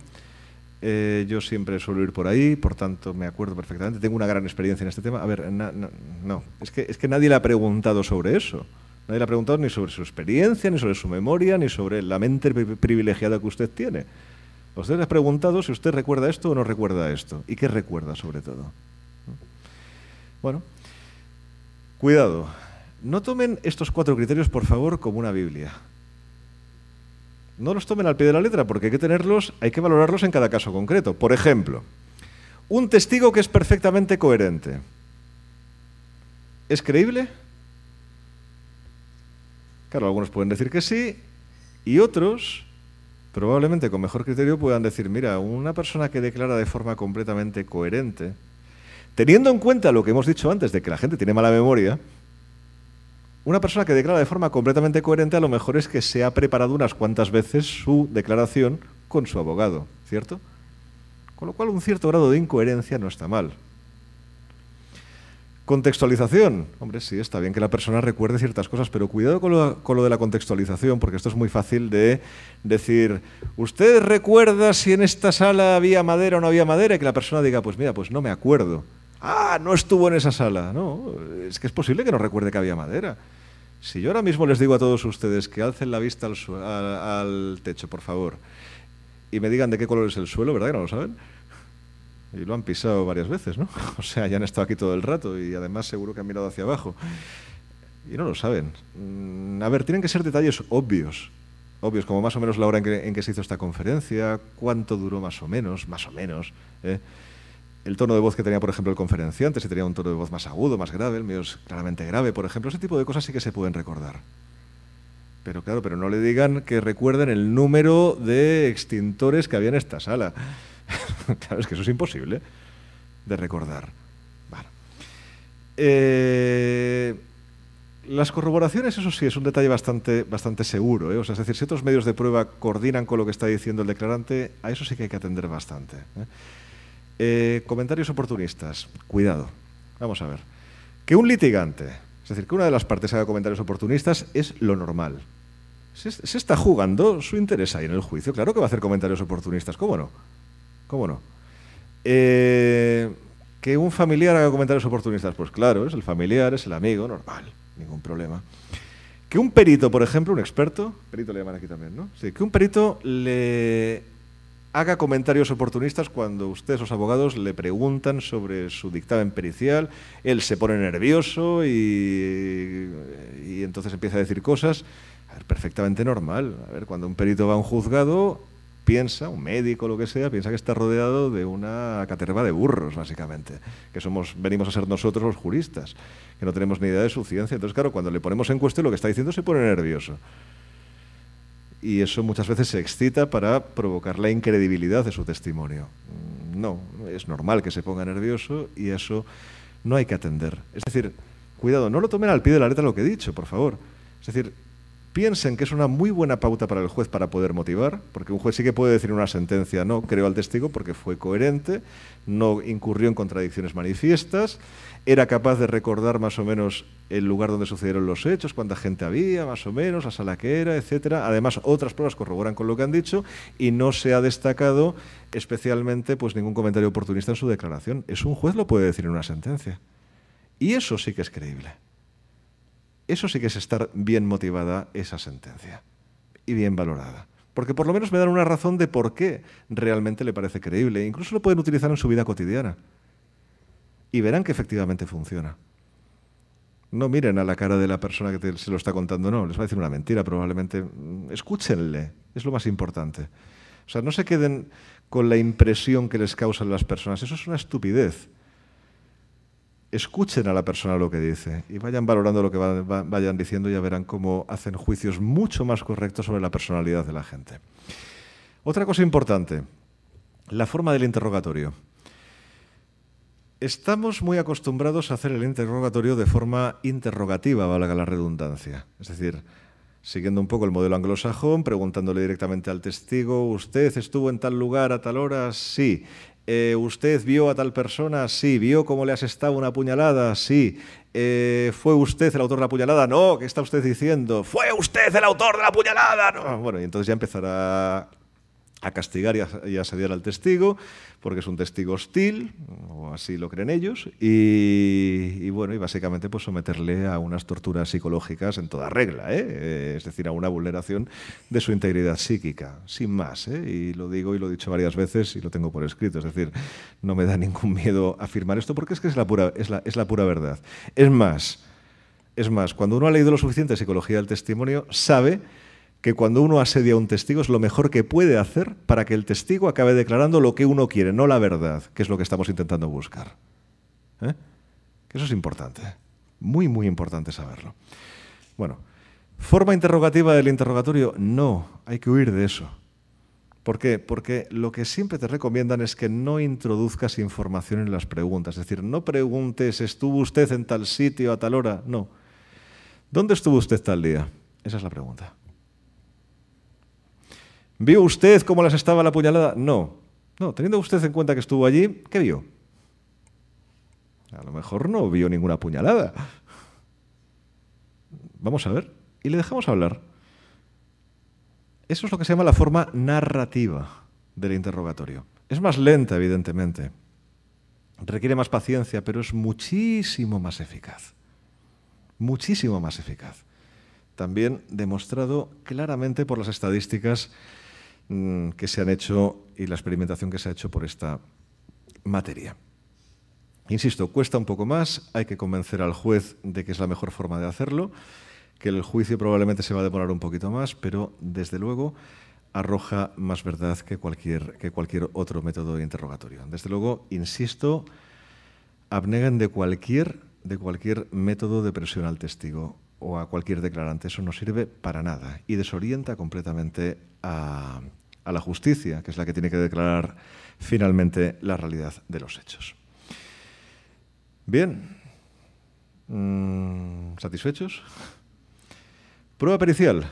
Eh, yo siempre suelo ir por ahí, por tanto me acuerdo perfectamente. Tengo una gran experiencia en este tema. A ver, no, es que, es que nadie le ha preguntado sobre eso. Nadie le ha preguntado ni sobre su experiencia, ni sobre su memoria, ni sobre la mente privilegiada que usted tiene. Usted le ha preguntado si usted recuerda esto o no recuerda esto y qué recuerda sobre todo. Bueno, Cuidado, no tomen estos cuatro criterios, por favor, como una Biblia. No los tomen al pie de la letra, porque hay que tenerlos, hay que valorarlos en cada caso concreto. Por ejemplo, un testigo que es perfectamente coherente. ¿Es creíble? Claro, algunos pueden decir que sí y otros, probablemente con mejor criterio, puedan decir, mira, una persona que declara de forma completamente coherente, Teniendo en cuenta lo que hemos dicho antes de que la gente tiene mala memoria, una persona que declara de forma completamente coherente a lo mejor es que se ha preparado unas cuantas veces su declaración con su abogado, ¿cierto? Con lo cual un cierto grado de incoherencia no está mal. Contextualización. Hombre, sí, está bien que la persona recuerde ciertas cosas, pero cuidado con lo, de la contextualización, porque esto es muy fácil de decir, ¿usted recuerda si en esta sala había madera o no había madera? Y que la persona diga, pues mira, pues no me acuerdo ah, no estuvo en esa sala. No, es que es posible que no recuerde que había madera. Si yo ahora mismo les digo a todos ustedes que alcen la vista al, techo, por favor, y me digan de qué color es el suelo, ¿verdad que no lo saben? Y lo han pisado varias veces, ¿no? O sea, ya han estado aquí todo el rato y además seguro que han mirado hacia abajo. Y no lo saben. Mm, a ver, tienen que ser detalles obvios. Obvios, como más o menos la hora en que, se hizo esta conferencia, cuánto duró más o menos, más o menos. ¿eh? el tono de voz que tenía, por ejemplo, el conferenciante, si tenía un tono de voz más agudo, más grave, el mío es claramente grave, por ejemplo, ese tipo de cosas sí que se pueden recordar. Pero claro, pero no le digan que recuerden el número de extintores que había en esta sala. claro, es que eso es imposible de recordar. Eh, las corroboraciones, eso sí, es un detalle bastante, bastante seguro. ¿eh? es decir, si otros medios de prueba coordinan con lo que está diciendo el declarante, a eso sí que hay que atender bastante. ¿eh? Eh, comentarios oportunistas. Cuidado. Vamos a ver. Que un litigante, es decir, que una de las partes haga comentarios oportunistas es lo normal. Se, está jugando su interés ahí en el juicio. Claro que va a hacer comentarios oportunistas. ¿Cómo no? ¿Cómo no? Eh, que un familiar haga comentarios oportunistas. Pues claro, es el familiar, es el amigo, normal. Ningún problema. Que un perito, por ejemplo, un experto, perito le llaman aquí también, ¿no? Sí, que un perito le haga comentarios oportunistas cuando ustedes, los abogados, le preguntan sobre su dictamen pericial, él se pone nervioso y, entonces empieza a decir cosas perfectamente normal. A ver, cuando un perito va a un juzgado, piensa, un médico, lo que sea, piensa que está rodeado de una caterva de burros, básicamente, que somos, venimos a ser nosotros los juristas, que no tenemos ni idea de su ciencia. Entonces, claro, cuando le ponemos en cuestión lo que está diciendo se pone nervioso y eso muchas veces se excita para provocar la incredibilidad de su testimonio. Mm, no, es normal que se ponga nervioso y eso no hay que atender. Es decir, cuidado, no lo tomen al pie de la letra lo que he dicho, por favor. Es decir, piensen que es una muy buena pauta para el juez para poder motivar, porque un juez sí que puede decir una sentencia, no, creo al testigo porque fue coherente, no incurrió en contradicciones manifiestas, era capaz de recordar más o menos el lugar donde sucedieron los hechos, cuánta gente había, más o menos, la sala que era, etc. Además, otras pruebas corroboran con lo que han dicho y no se ha destacado especialmente pues ningún comentario oportunista en su declaración. Es un juez lo puede decir en una sentencia. Y eso sí que es creíble. Eso sí que es estar bien motivada esa sentencia y bien valorada. Porque por lo menos me dan una razón de por qué realmente le parece creíble. Incluso lo pueden utilizar en su vida cotidiana. Y verán que efectivamente funciona. No miren a la cara de la persona que se lo está contando, no. Les va a decir una mentira probablemente. Mm, escúchenle, es lo más importante. O sea, no se queden con la impresión que les causan las personas. Eso es una estupidez escuchen a la persona lo que dice y vayan valorando lo que vayan diciendo y ya verán cómo hacen juicios mucho más correctos sobre la personalidad de la gente. Otra cosa importante, la forma del interrogatorio. Estamos muy acostumbrados a hacer el interrogatorio de forma interrogativa, valga la redundancia. Es decir, siguiendo un poco el modelo anglosajón, preguntándole directamente al testigo, ¿usted estuvo en tal lugar a tal hora? Sí. Eh, ¿Usted vio a tal persona? Sí. ¿Vio cómo le asestaba una puñalada? Sí. Eh, ¿Fue usted el autor de la puñalada? No. ¿Qué está usted diciendo? ¿Fue usted el autor de la puñalada? Ah, bueno, y entonces ya empezará a castigar y, a, asediar al testigo, porque es un testigo hostil, o así lo creen ellos, y, bueno, y básicamente pues someterle a unas torturas psicológicas en toda regla, ¿eh? Eh, es decir, a una vulneración de su integridad psíquica, sin más, ¿eh? y lo digo y lo he dicho varias veces y lo tengo por escrito, es decir, no me da ningún miedo afirmar esto porque es que es la pura, es la, pura verdad. Es más, es más, cuando uno ha leído lo suficiente de psicología del testimonio, sabe que cuando uno asedia a un testigo es lo mejor que puede hacer para que el testigo acabe declarando lo que uno quiere, no la verdad, que es lo que estamos intentando buscar. ¿Eh? Eso es importante, muy, muy importante saberlo. Bueno, forma interrogativa del interrogatorio, no, hay que huir de eso. ¿Por qué? Porque lo que siempre te recomiendan es que no introduzcas información en las preguntas. Es decir, no preguntes, ¿estuvo usted en tal sitio a tal hora? No. ¿Dónde estuvo usted tal día? Esa es la pregunta. ¿Vio usted cómo las estaba la puñalada? No. No, teniendo usted en cuenta que estuvo allí, ¿qué vio? A lo mejor no vio ninguna puñalada. Vamos a ver. Y le dejamos hablar. Eso es lo que se llama la forma narrativa del interrogatorio. Es más lenta, evidentemente. Requiere más paciencia, pero es muchísimo más eficaz. Muchísimo más eficaz. También demostrado claramente por las estadísticas Mm, que se han hecho y la experimentación que se ha hecho por esta materia. Insisto, cuesta un poco más, hay que convencer al juez de que es la mejor forma de hacerlo, que el juicio probablemente se va a demorar un poquito más, pero desde luego arroja más verdad que cualquier, que cualquier otro método de interrogatorio. Desde luego, insisto, abnegan de cualquier, de cualquier método de presión al testigo o a cualquier declarante. Eso no sirve para nada y desorienta completamente a, la justicia, que es la que tiene que declarar finalmente la realidad de los hechos. Bien, mm, ¿satisfechos? Prueba pericial.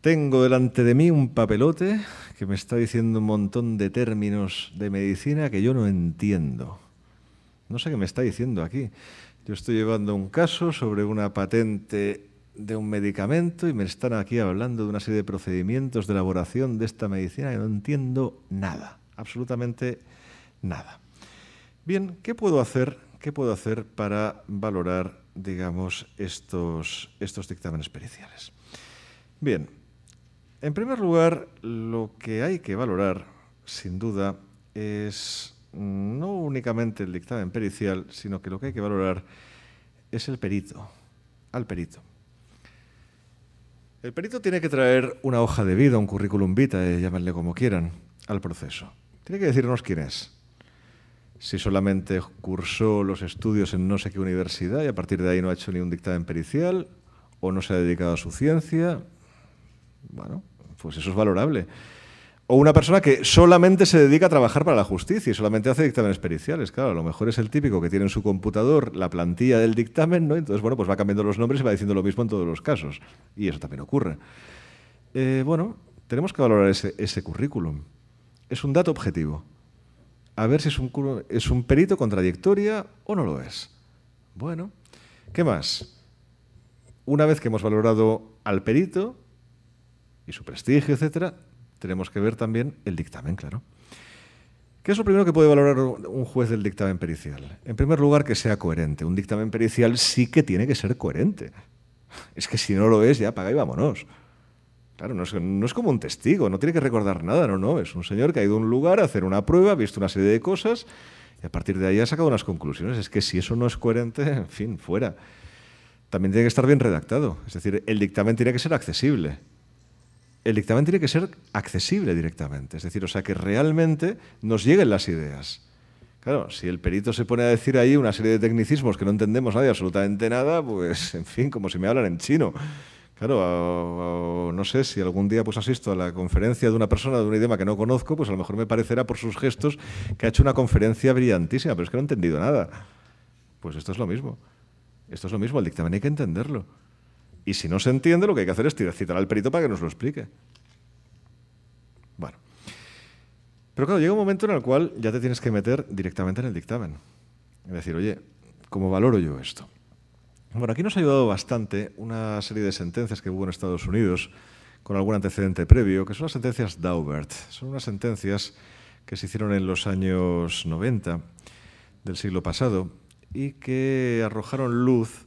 Tengo delante de mí un papelote que me está diciendo un montón de términos de medicina que yo no entiendo. No sé qué me está diciendo aquí. Yo estoy llevando un caso sobre una patente de un medicamento y me están aquí hablando de una serie de procedimientos de elaboración de esta medicina y no entiendo nada, absolutamente nada. Bien, ¿qué puedo hacer? ¿Qué puedo hacer para valorar, digamos, estos, estos dictámenes periciales? Bien, en primer lugar, lo que hay que valorar, sin duda, es no únicamente el dictamen pericial, sino que lo que hay que valorar es el perito, al perito. El perito tiene que traer una hoja de vida, un currículum vitae, llámenle como quieran, al proceso. Tiene que decirnos quién es. Si solamente cursó los estudios en no sé qué universidad y a partir de ahí no ha hecho ni un dictamen pericial o no se ha dedicado a su ciencia, bueno, pues eso es valorable. O una persona que solamente se dedica a trabajar para la justicia y solamente hace dictámenes periciales. Claro, a lo mejor es el típico que tiene en su computador la plantilla del dictamen, ¿no? Entonces, bueno, pues va cambiando los nombres y va diciendo lo mismo en todos los casos. Y eso también ocurre. Eh, bueno, tenemos que valorar ese, currículum. Es un dato objetivo. A ver si es un, es un perito con trayectoria o no lo es. Bueno, ¿qué más? Una vez que hemos valorado al perito y su prestigio, etcétera, tenemos que ver también el dictamen, claro. ¿Qué es lo primero que puede valorar un juez del dictamen pericial? En primer lugar, que sea coherente. Un dictamen pericial sí que tiene que ser coherente. Es que si no lo es, ya paga y vámonos. Claro, no es, no es, como un testigo, no tiene que recordar nada, no, no. Es un señor que ha ido a un lugar a hacer una prueba, ha visto una serie de cosas y a partir de ahí ha sacado unas conclusiones. Es que si eso no es coherente, en fin, fuera. También tiene que estar bien redactado. Es decir, el dictamen tiene que ser accesible el dictamen tiene que ser accesible directamente, es decir, o sea, que realmente nos lleguen las ideas. Claro, si el perito se pone a decir ahí una serie de tecnicismos que no entendemos nadie absolutamente nada, pues, en fin, como si me hablan en chino. Claro, no sé si algún día pues asisto a la conferencia de una persona de un idioma que no conozco, pues a lo mejor me parecerá por sus gestos que ha hecho una conferencia brillantísima, pero es que no he entendido nada. Pues esto es lo mismo. Esto es lo mismo, el dictamen hay que entenderlo. Y si no se entiende, lo que hay que hacer es citar al perito para que nos lo explique. Bueno. Pero claro, llega un momento en el cual ya te tienes que meter directamente en el dictamen. Es decir, oye, ¿cómo valoro yo esto? Bueno, aquí nos ha ayudado bastante una serie de sentencias que hubo en Estados Unidos con algún antecedente previo, que son las sentencias Daubert. Son unas sentencias que se hicieron en los años 90 del siglo pasado y que arrojaron luz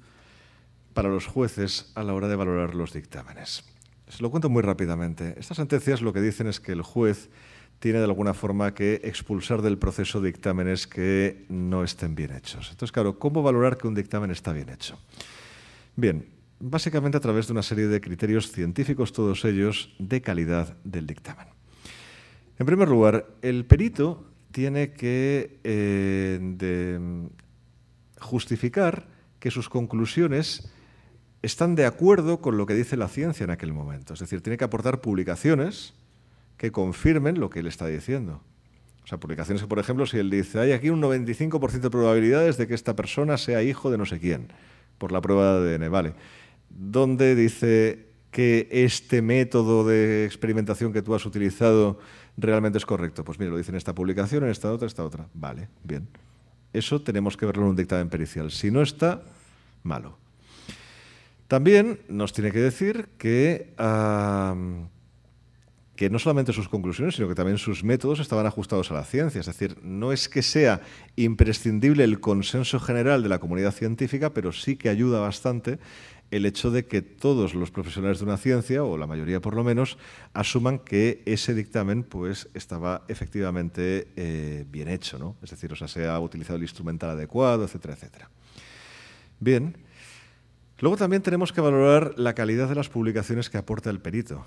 para los jueces a la hora de valorar los dictámenes. Se lo cuento muy rápidamente. Estas sentencias lo que dicen es que el juez tiene de alguna forma que expulsar del proceso dictámenes que no estén bien hechos. Entonces, claro, ¿cómo valorar que un dictamen está bien hecho? Bien, básicamente a través de una serie de criterios científicos, todos ellos de calidad del dictamen. En primer lugar, el perito tiene que eh, justificar que sus conclusiones están de acuerdo con lo que dice la ciencia en aquel momento. Es decir, tiene que aportar publicaciones que confirmen lo que él está diciendo. O sea, publicaciones que, por ejemplo, si él dice, hay aquí un 95% de probabilidades de que esta persona sea hijo de no sé quién, por la prueba de ADN, vale. Donde dice que este método de experimentación que tú has utilizado realmente es correcto. Pues mira, lo dice en esta publicación, en esta otra, esta otra. Vale, bien. Eso tenemos que verlo en un dictamen pericial. Si no está, malo. También nos tiene que decir que, que no solamente sus conclusiones, sino que también sus métodos estaban ajustados a la ciencia. Es decir, no es que sea imprescindible el consenso general de la comunidad científica, pero sí que ayuda bastante el hecho de que todos los profesionales de una ciencia, o la mayoría por lo menos, asuman que ese dictamen pues, estaba efectivamente eh, bien hecho, ¿no? Es decir, o sea, se ha utilizado el instrumental adecuado, etcétera, etcétera. Bien. Luego también tenemos que valorar la calidad de las publicaciones que aporta el perito.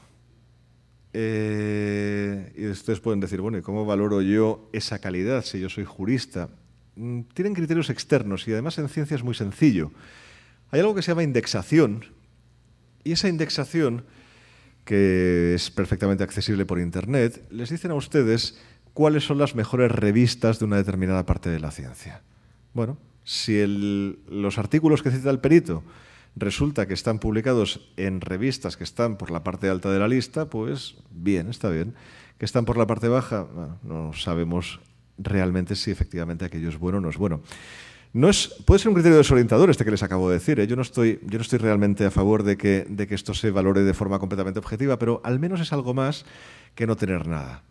Eh, y ustedes pueden decir, bueno, ¿y cómo valoro yo esa calidad si yo soy jurista? Mm, tienen criterios externos y además en ciencia es muy sencillo. Hay algo que se llama indexación y esa indexación, que es perfectamente accesible por Internet, les dicen a ustedes cuáles son las mejores revistas de una determinada parte de la ciencia. Bueno, si los artículos que cita el perito resulta que están publicados en revistas que están por la parte alta de la lista, pues bien, está bien. Que están por la parte baja, no sabemos realmente si efectivamente aquello es bueno o no es bueno. No es, puede ser un criterio desorientador este que les acabo de decir. ¿eh? Yo, no estoy, yo no estoy realmente a favor de que, de que esto se valore de forma completamente objetiva, pero al menos es algo más que no tener nada.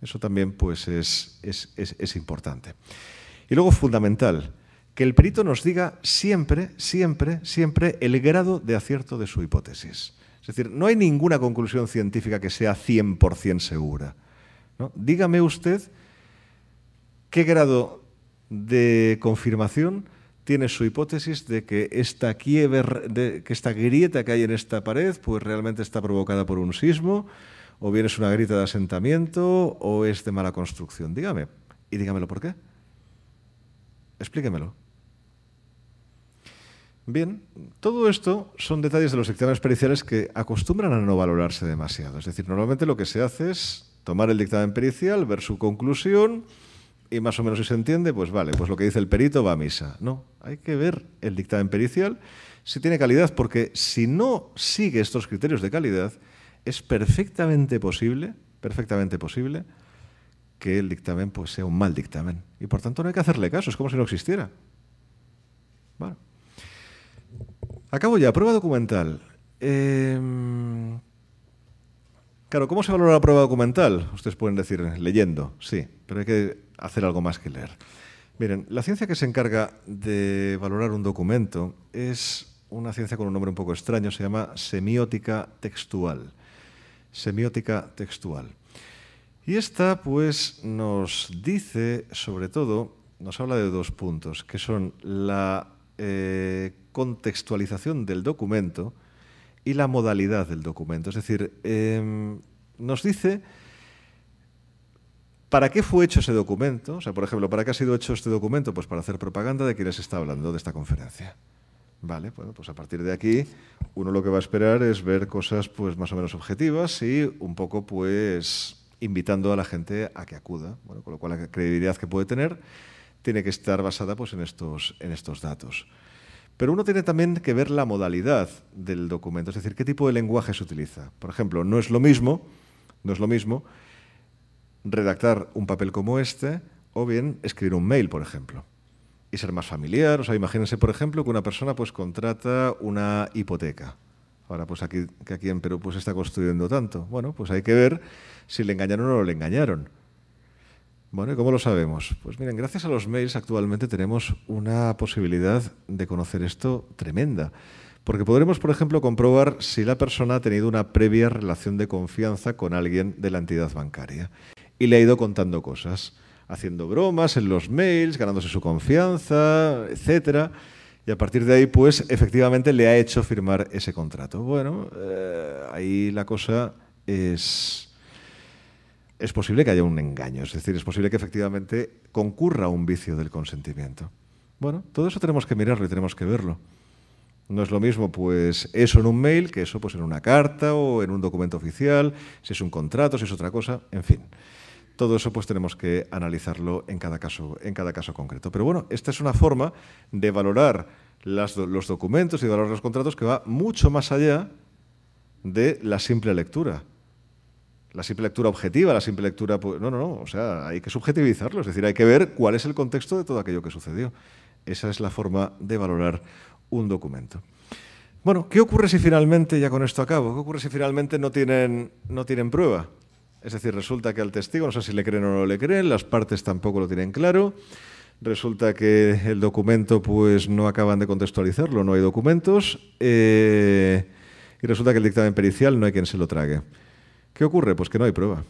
eso también pues, es, es importante. Y luego, fundamental, que el perito nos diga siempre, siempre, siempre el grado de acierto de su hipótesis. Es decir, no hay ninguna conclusión científica que sea 100% segura. ¿no? Dígame usted qué grado de confirmación tiene su hipótesis de que esta, de, que esta grieta que hay en esta pared pues realmente está provocada por un sismo, o bien es una grieta de asentamiento, o es de mala construcción. Dígame, y dígamelo por qué. Explíquemelo. Bien, todo esto son detalles de los dictámenes periciales que acostumbran a no valorarse demasiado. Es decir, normalmente lo que se hace es tomar el dictamen pericial, ver su conclusión y más o menos si se entiende, pues vale, pues lo que dice el perito va a misa. No, hay que ver el dictamen pericial si tiene calidad, porque si no sigue estos criterios de calidad, es perfectamente posible, perfectamente posible que el dictamen pues, sea un mal dictamen. Y por tanto no hay que hacerle caso, es como si no existiera. Bueno. Acabo ya, prueba documental. Em, claro, ¿cómo se valora la prueba documental? Ustedes pueden decir leyendo, sí, pero hay que hacer algo más que leer. Miren, la ciencia que se encarga de valorar un documento es una ciencia con un nombre un poco extraño, se llama semiótica textual. Semiótica textual. Y esta, pues, nos dice, sobre todo, nos habla de dos puntos, que son la eh, contextualización del documento y la modalidad del documento. Es decir, em, nos dice para qué fue hecho ese documento. O sea, por ejemplo, ¿para qué ha sido hecho este documento? Pues para hacer propaganda de quienes está hablando de esta conferencia. Vale, bueno, pues a partir de aquí uno lo que va a esperar es ver cosas pues más o menos objetivas y un poco pues invitando a la gente a que acuda, bueno, con lo cual la credibilidad que puede tener tiene que estar basada pues en estos, en estos datos. Pero uno tiene también que ver la modalidad del documento, es decir, qué tipo de lenguaje se utiliza. Por ejemplo, no es lo mismo, no es lo mismo redactar un papel como este o bien escribir un mail, por ejemplo. Y ser más familiar, o sea, imagínense, por ejemplo, que una persona pues contrata una hipoteca. Ahora, pues aquí, que aquí en Perú pues está construyendo tanto. Bueno, pues hay que ver si le engañaron o no le engañaron bueno, ¿y cómo lo sabemos? Pues miren, gracias a los mails actualmente tenemos una posibilidad de conocer esto tremenda. Porque podremos, por ejemplo, comprobar si la persona ha tenido una previa relación de confianza con alguien de la entidad bancaria y le ha ido contando cosas, haciendo bromas en los mails, ganándose su confianza, etc. Y a partir de ahí, pues efectivamente le ha hecho firmar ese contrato. Bueno, eh, ahí la cosa es es posible que haya un engaño, es decir, es posible que efectivamente concurra un vicio del consentimiento. Bueno, todo eso tenemos que mirarlo y tenemos que verlo. No es lo mismo pues eso en un mail que eso pues en una carta o en un documento oficial, si es un contrato, si es otra cosa, en fin. Todo eso pues tenemos que analizarlo en cada caso, en cada caso concreto. Pero bueno, esta es una forma de valorar los documentos y valorar los contratos que va mucho más allá de la simple lectura la simple lectura objetiva, la simple lectura... Pues, no, no, no, o sea, hay que subjetivizarlo, es decir, hay que ver cuál es el contexto de todo aquello que sucedió. Esa es la forma de valorar un documento. Bueno, ¿qué ocurre si finalmente, ya con esto acabo, qué ocurre si finalmente no tienen, no tienen prueba? Es decir, resulta que al testigo, no sé si le creen o no le creen, las partes tampoco lo tienen claro, resulta que el documento pues no acaban de contextualizarlo, no hay documentos, eh, y resulta que el dictamen pericial no hay quien se lo trague. ¿Qué ocurre? Pues que no hay prueba.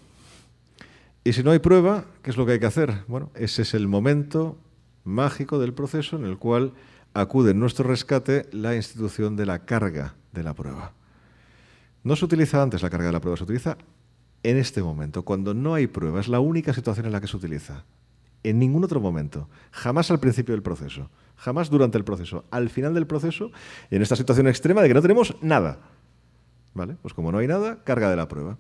Y si no hay prueba, ¿qué es lo que hay que hacer? Bueno, ese es el momento mágico del proceso en el cual acude en nuestro rescate la institución de la carga de la prueba. No se utiliza antes la carga de la prueba, se utiliza en este momento, cuando no hay prueba. Es la única situación en la que se utiliza. En ningún otro momento. Jamás al principio del proceso. Jamás durante el proceso. Al final del proceso, en esta situación extrema de que no tenemos nada. ¿Vale? Pues como no hay nada, carga de la prueba.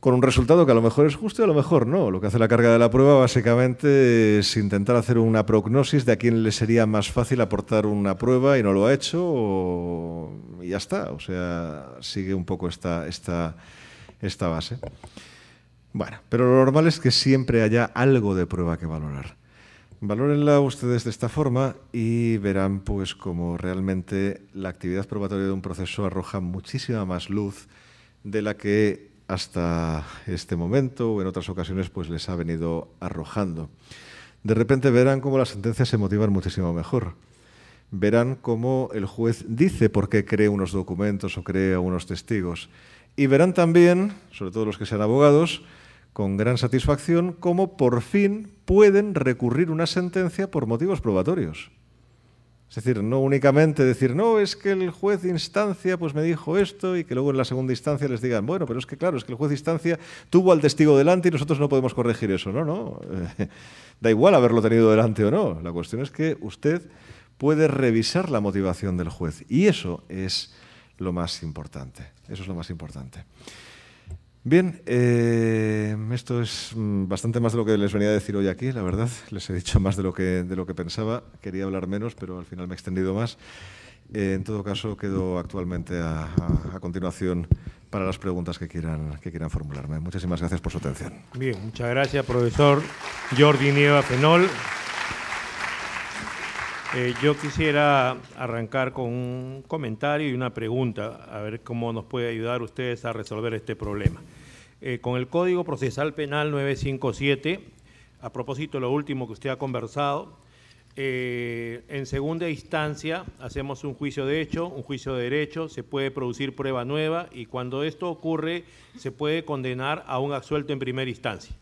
Con un resultado que a lo mejor es justo y a lo mejor no. Lo que hace la carga de la prueba básicamente es intentar hacer una prognosis de a quién le sería más fácil aportar una prueba y no lo ha hecho y ya está. O sea, sigue un poco esta, esta base. Bueno, pero lo normal es que siempre haya algo de prueba que valorar. Valórenla ustedes de esta forma y verán pues como realmente la actividad probatoria de un proceso arroja muchísima más luz de la que hasta este momento o en otras ocasiones pues les ha venido arrojando. De repente verán cómo las sentencias se motivan muchísimo mejor. Verán cómo el juez dice por qué cree unos documentos o cree a unos testigos. Y verán también, sobre todo los que sean abogados, con gran satisfacción cómo por fin pueden recurrir una sentencia por motivos probatorios. Es decir, no únicamente decir, no, es que el juez de instancia pues me dijo esto y que luego en la segunda instancia les digan, bueno, pero es que claro, es que el juez de instancia tuvo al testigo delante y nosotros no podemos corregir eso. No, no, da igual haberlo tenido delante o no. La cuestión es que usted puede revisar la motivación del juez y eso es lo más importante. Eso es lo más importante. Bien, eh, esto es mm, bastante más de lo que les venía a decir hoy aquí, la verdad. Les he dicho más de lo que, de lo que pensaba. Quería hablar menos, pero al final me he extendido más. Eh, en todo caso, quedo actualmente a, continuación para las preguntas que quieran, que quieran formularme. Muchísimas gracias por su atención. Bien, muchas gracias, profesor Jordi Nieva Fenol. Eh, yo quisiera arrancar con un comentario y una pregunta, a ver cómo nos puede ayudar ustedes a resolver este problema. Eh, con el Código Procesal Penal 957, a propósito de lo último que usted ha conversado, eh, en segunda instancia hacemos un juicio de hecho, un juicio de derecho, se puede producir prueba nueva y cuando esto ocurre se puede condenar a un absuelto en primera instancia.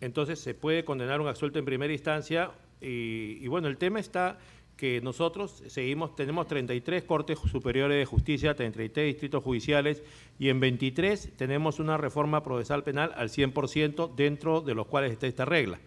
Entonces se puede condenar a un absuelto en primera instancia y, bueno, el tema está que nosotros seguimos, tenemos 33 cortes superiores de justicia, 33 distritos judiciales y en 23 tenemos una reforma procesal penal al 100% dentro de los cuales está esta regla.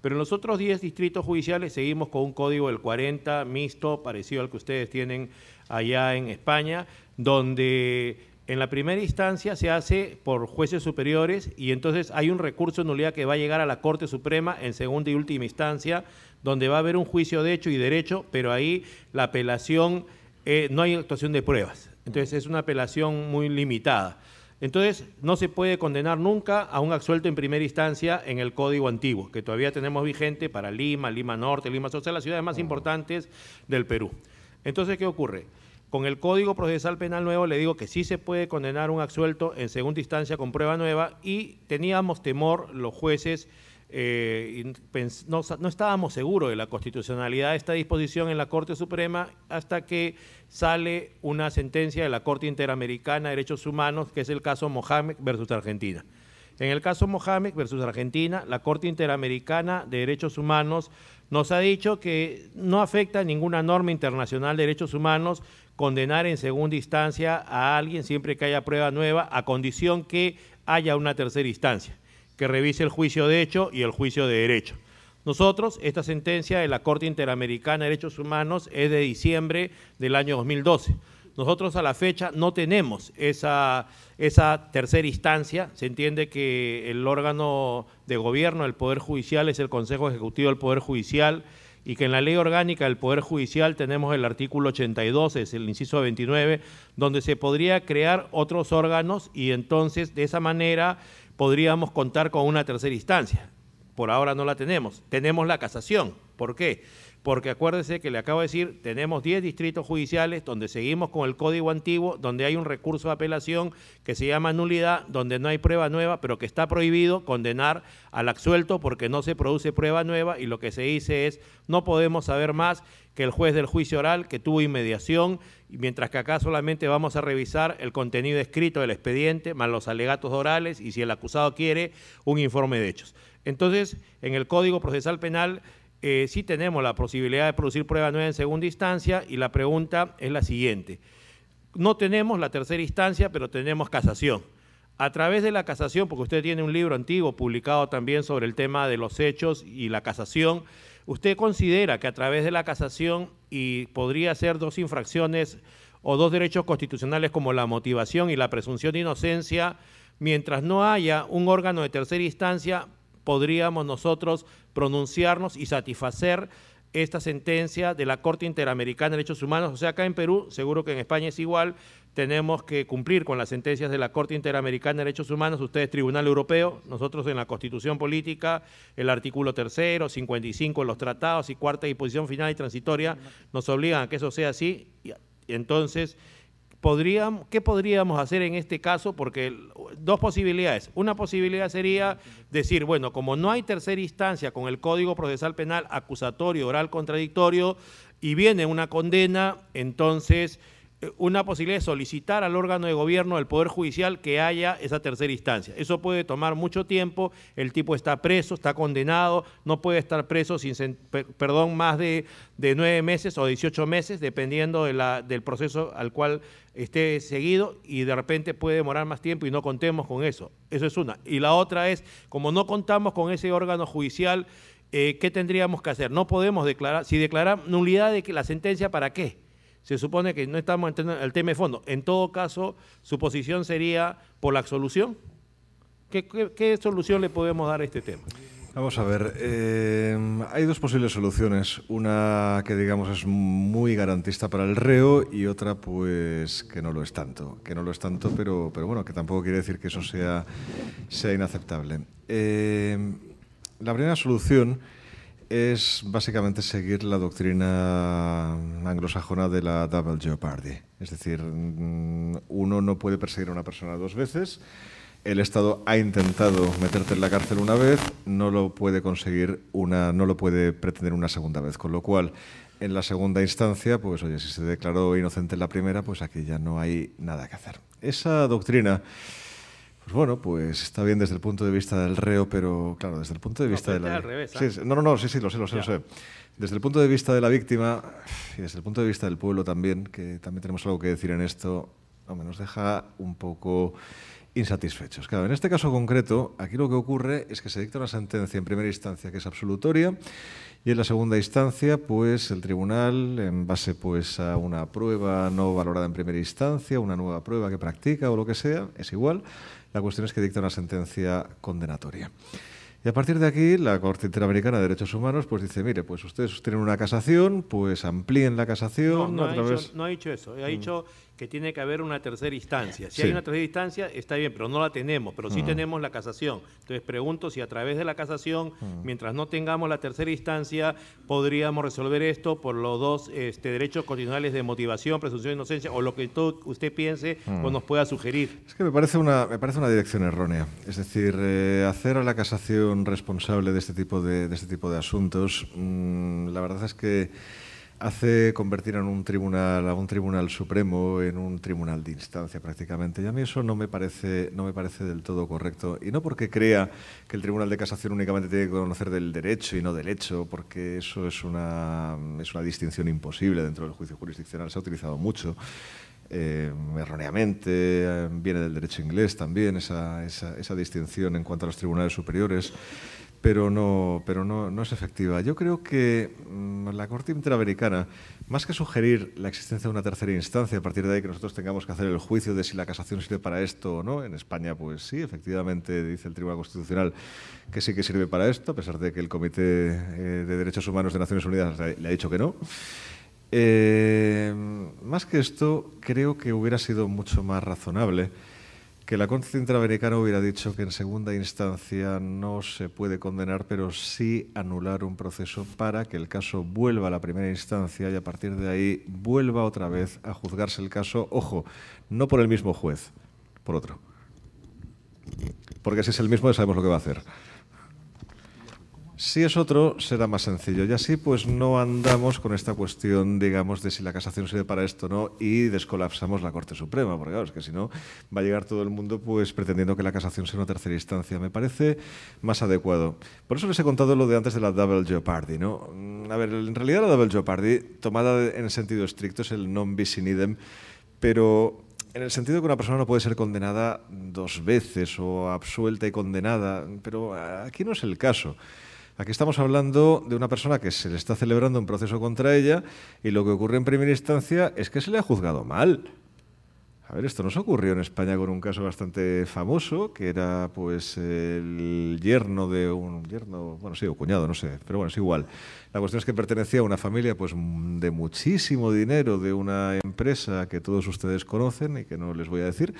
Pero en los otros 10 distritos judiciales seguimos con un código del 40 mixto, parecido al que ustedes tienen allá en España, donde en la primera instancia se hace por jueces superiores y entonces hay un recurso de nulidad que va a llegar a la Corte Suprema en segunda y última instancia donde va a haber un juicio de hecho y derecho, pero ahí la apelación, eh, no hay actuación de pruebas. Entonces es una apelación muy limitada. Entonces, no se puede condenar nunca a un absuelto en primera instancia en el código antiguo, que todavía tenemos vigente para Lima, Lima Norte, Lima Social, las ciudades más importantes del Perú. Entonces, ¿qué ocurre? Con el Código Procesal Penal Nuevo le digo que sí se puede condenar un absuelto en segunda instancia con prueba nueva y teníamos temor los jueces eh, no, estábamos seguros de la constitucionalidad de esta disposición en la Corte Suprema hasta que sale una sentencia de la Corte Interamericana de Derechos Humanos, que es el caso Mohamed versus Argentina. En el caso Mohamed versus Argentina, la Corte Interamericana de Derechos Humanos nos ha dicho que no afecta ninguna norma internacional de derechos humanos condenar en segunda instancia a alguien siempre que haya prueba nueva, a condición que haya una tercera instancia que revise el juicio de hecho y el juicio de derecho. Nosotros, esta sentencia de la Corte Interamericana de Derechos Humanos es de diciembre del año 2012. Nosotros a la fecha no tenemos esa, esa, tercera instancia. Se entiende que el órgano de gobierno, el Poder Judicial, es el Consejo Ejecutivo del Poder Judicial y que en la ley orgánica del Poder Judicial tenemos el artículo 82, es el inciso 29, donde se podría crear otros órganos y entonces de esa manera podríamos contar con una tercera instancia. Por ahora no la tenemos. Tenemos la casación. ¿Por qué? porque acuérdese que le acabo de decir, tenemos 10 distritos judiciales donde seguimos con el código antiguo, donde hay un recurso de apelación que se llama nulidad, donde no hay prueba nueva, pero que está prohibido condenar al absuelto porque no se produce prueba nueva y lo que se dice es, no podemos saber más que el juez del juicio oral que tuvo inmediación, mientras que acá solamente vamos a revisar el contenido escrito del expediente, más los alegatos orales y si el acusado quiere, un informe de hechos. Entonces, en el Código Procesal Penal eh, sí tenemos la posibilidad de producir prueba nueva en segunda instancia y la pregunta es la siguiente. No tenemos la tercera instancia, pero tenemos casación. A través de la casación, porque usted tiene un libro antiguo publicado también sobre el tema de los hechos y la casación, ¿usted considera que a través de la casación y podría ser dos infracciones o dos derechos constitucionales como la motivación y la presunción de inocencia, mientras no haya un órgano de tercera instancia, podríamos nosotros pronunciarnos y satisfacer esta sentencia de la Corte Interamericana de Derechos Humanos. O sea, acá en Perú, seguro que en España es igual, tenemos que cumplir con las sentencias de la Corte Interamericana de Derechos Humanos, ustedes Tribunal Europeo, nosotros en la Constitución Política, el artículo tercero, 55 de los tratados y cuarta disposición final y transitoria, nos obligan a que eso sea así. Y entonces, podríamos, ¿qué podríamos hacer en este caso? Porque dos posibilidades. Una posibilidad sería decir, bueno, como no hay tercera instancia con el Código Procesal Penal acusatorio, oral, contradictorio, y viene una condena, entonces eh, una posibilidad es solicitar al órgano de gobierno del Poder Judicial que haya esa tercera instancia. Eso puede tomar mucho tiempo, el tipo está preso, está condenado, no puede estar preso sin, perdón, más de, nueve meses o 18 meses, dependiendo de la, del proceso al cual esté seguido y de repente puede demorar más tiempo y no contemos con eso. Eso es una. Y la otra es, como no contamos con ese órgano judicial, eh, ¿qué tendríamos que hacer? No podemos declarar, si declarar nulidad de la sentencia, ¿para qué? se supone que no estamos entrando el tema de fondo. En todo caso, su posición sería por la absolución. ¿Qué, solución le podemos dar a este tema? Vamos a ver, eh, hay dos posibles soluciones. Una que digamos es muy garantista para el reo y otra pues que no lo es tanto. Que no lo es tanto, pero, pero bueno, que tampoco quiere decir que eso sea, sea inaceptable. Eh, la primera solución es básicamente seguir la doctrina anglosajona de la double jeopardy. Es decir, mm, uno no puede perseguir a una persona dos veces. El Estado ha intentado meterte en la cárcel una vez, no lo puede conseguir una, no lo puede pretender una segunda vez. Con lo cual, en la segunda instancia, pues oye, si se declaró inocente en la primera, pues aquí ya no hay nada que hacer. Esa doctrina pues bueno, pues está bien desde el punto de vista del reo, pero claro, desde el punto de vista de la... ¿ah? no, no, no, sí, sí, lo sé, lo sé, lo sé. Desde el punto de vista de la víctima y desde el punto de vista del pueblo también, que también tenemos algo que decir en esto, nos deja un poco insatisfechos. Claro, en este caso concreto, aquí lo que ocurre es que se dicta una sentencia en primera instancia que es absolutoria y en la segunda instancia, pues el tribunal, en base pues a una prueba no valorada en primera instancia, una nueva prueba que practica o lo que sea, es igual, la cuestión es que dicta una sentencia condenatoria. Y a partir de aquí, la Corte Interamericana de Derechos Humanos pues dice, mire, pues ustedes tienen una casación, pues amplíen la casación no, no no ha dicho eso, ha mm. dicho que tiene que haber una tercera instancia. Si hay una tercera instancia, está bien, pero no la tenemos, pero sí mm. tenemos la casación. Entonces pregunto si a través de la casación, mm. mientras no tengamos la tercera instancia, podríamos resolver esto por los dos este, derechos constitucionales de motivación, presunción de inocencia, o lo que usted piense o mm. nos pueda sugerir. Es que me parece una, me parece una dirección errónea. Es decir, eh, hacer a la casación responsable de este tipo de, este tipo de asuntos, la verdad es que hace convertir en un tribunal a un tribunal supremo en un tribunal de instancia prácticamente y a mí eso no me parece no me parece del todo correcto y no porque crea que el tribunal de casación únicamente tiene que conocer del derecho y no del hecho porque eso es una es una distinción imposible dentro del juicio jurisdiccional se ha utilizado mucho eh, erróneamente, eh, viene del derecho inglés también esa distinción en cuanto a los tribunales superiores pero no, pero no, es efectiva. Yo creo que mm, la Corte Interamericana, más que sugerir la existencia de una tercera instancia, a partir de ahí que nosotros tengamos que hacer el juicio de si la casación sirve para esto o no, en España, pues sí, efectivamente, dice el Tribunal Constitucional que sí que sirve para esto, a pesar de que el Comité eh, de Derechos Humanos de Naciones Unidas le ha dicho que no. Eh, más que esto, creo que hubiera sido mucho más razonable que la Corte Centroamericana hubiera dicho que en segunda instancia no se puede condenar, pero sí anular un proceso para que el caso vuelva a la primera instancia y a partir de ahí vuelva otra vez a juzgarse el caso, ojo, no por el mismo juez, por otro. Porque si es el mismo ya sabemos lo que va a hacer. Si es otro, será más sencillo. Y así pues no andamos con esta cuestión, digamos, de si la casación sirve para esto o no y descolapsamos la Corte Suprema, porque claro, es que si no va a llegar todo el mundo pues pretendiendo que la casación sea una tercera instancia. Me parece más adecuado. Por eso les he contado lo de antes de la double jeopardy, ¿no? Mm, a ver, en realidad la double jeopardy, tomada en sentido estricto, es el non bis in idem, pero en el sentido que una persona no puede ser condenada dos veces o absuelta y condenada, pero aquí no es el caso. Aquí estamos hablando de una persona que se le está celebrando un proceso contra ella y lo que ocurre en primera instancia es que se le ha juzgado mal. A ver, esto nos ocurrió en España con un caso bastante famoso, que era pues el yerno de un yerno, bueno, sí, o cuñado, no sé, pero bueno, es igual. La cuestión es que pertenecía a una familia pues de muchísimo dinero de una empresa que todos ustedes conocen y que no les voy a decir,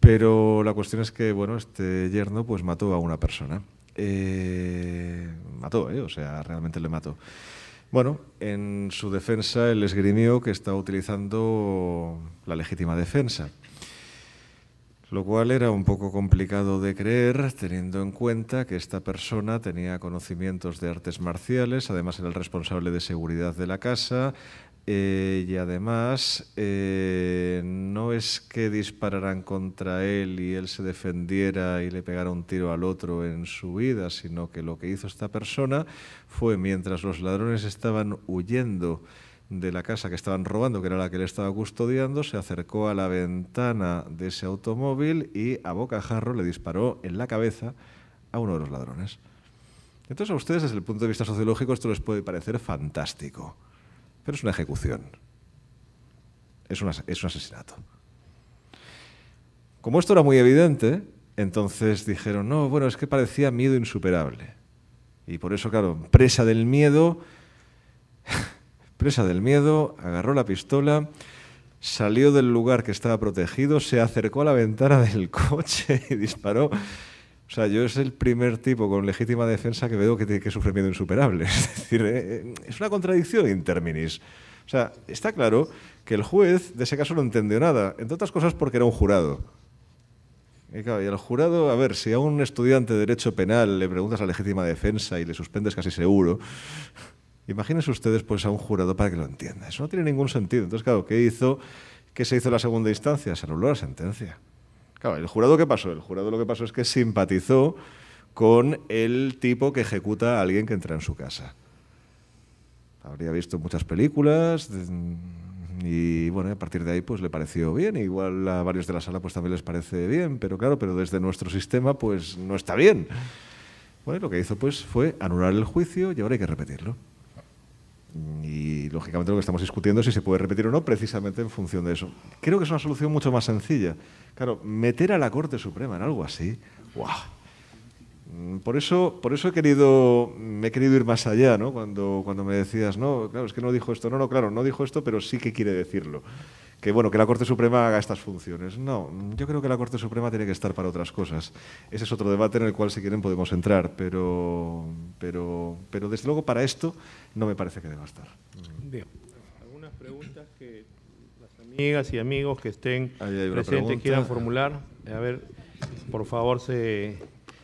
pero la cuestión es que bueno, este yerno pues mató a una persona. Eh, mató, eh, o sea, realmente le mató. Bueno, en su defensa él esgrimió que estaba utilizando la legítima defensa, lo cual era un poco complicado de creer teniendo en cuenta que esta persona tenía conocimientos de artes marciales, además era el responsable de seguridad de la casa, eh, y además, eh, no es que dispararan contra él y él se defendiera y le pegara un tiro al otro en su vida, sino que lo que hizo esta persona fue mientras los ladrones estaban huyendo de la casa que estaban robando, que era la que él estaba custodiando, se acercó a la ventana de ese automóvil y a bocajarro le disparó en la cabeza a uno de los ladrones. Entonces a ustedes desde el punto de vista sociológico esto les puede parecer fantástico pero es una ejecución. Es, un asesinato. Como esto era muy evidente, entonces dijeron, no, bueno, es que parecía miedo insuperable. Y por eso, claro, presa del miedo, presa del miedo, agarró la pistola, salió del lugar que estaba protegido, se acercó a la ventana del coche y disparó o sea, yo es el primer tipo con legítima defensa que veo que, tiene que sufre miedo insuperable. Es decir, eh, eh, es una contradicción interminis. O sea, está claro que el juez de ese caso no entendió nada, entre otras cosas porque era un jurado. Y, claro, y el jurado, a ver, si a un estudiante de Derecho Penal le preguntas la legítima defensa y le suspendes casi seguro, imagínense ustedes pues a un jurado para que lo entienda. Eso no tiene ningún sentido. Entonces, claro, ¿qué hizo? ¿Qué se hizo en la segunda instancia? Se anuló la sentencia. ¿el jurado qué pasó? El jurado lo que pasó es que simpatizó con el tipo que ejecuta a alguien que entra en su casa. Habría visto muchas películas mm, y bueno, a partir de ahí pues le pareció bien, igual a varios de la sala pues también les parece bien, pero claro, pero desde nuestro sistema pues no está bien. Bueno, lo que hizo pues fue anular el juicio y ahora hay que repetirlo. Y lógicamente lo que estamos discutiendo es si se puede repetir o no, precisamente en función de eso. Creo que es una solución mucho más sencilla. Claro, meter a la Corte Suprema en algo así, ¡guau! Mm, por eso, por eso he querido, me mm, he querido ir más allá, ¿no? Cuando, cuando me decías, no, claro, es que no dijo esto, no, no, claro, no dijo esto, pero sí que quiere decirlo que bueno, que la Corte Suprema haga estas funciones. No, mm, yo creo que la Corte Suprema tiene que estar para otras cosas. Ese es otro debate en el cual si quieren podemos entrar, pero pero pero desde luego para esto no me parece que deba estar. Bien amigas y amigos que estén presentes quieran formular. A ver, por favor, se,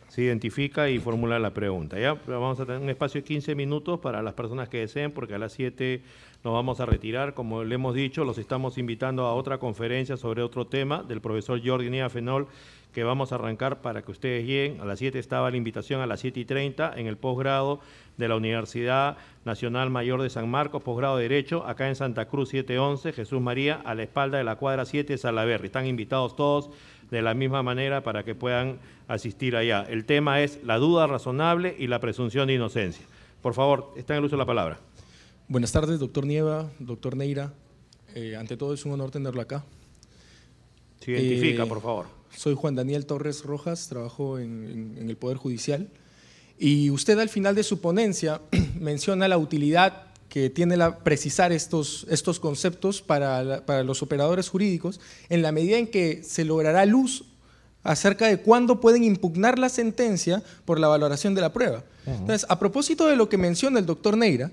se identifica y formula la pregunta. Ya vamos a tener un espacio de 15 minutos para las personas que deseen, porque a las 7 nos vamos a retirar. Como le hemos dicho, los estamos invitando a otra conferencia sobre otro tema del profesor Jordi Nia Fenol que vamos a arrancar para que ustedes lleguen. A las 7 estaba la invitación, a las 7 y 30 en el posgrado de la Universidad Nacional Mayor de San Marcos, posgrado de Derecho, acá en Santa Cruz 711, Jesús María, a la espalda de la cuadra 7 Salaverri. Están invitados todos de la misma manera para que puedan asistir allá. El tema es la duda razonable y la presunción de inocencia. Por favor, está en el uso de la palabra. Buenas tardes, doctor Nieva, doctor Neira. Eh, ante todo es un honor tenerlo acá. Se identifica, eh, por favor. Soy Juan Daniel Torres Rojas, trabajo en, el Poder Judicial. Y usted al final de su ponencia menciona la utilidad que tiene la, precisar estos, estos conceptos para, los operadores jurídicos en la medida en que se logrará luz acerca de cuándo pueden impugnar la sentencia por la valoración de la prueba. Entonces, a propósito de lo que menciona el doctor Neira,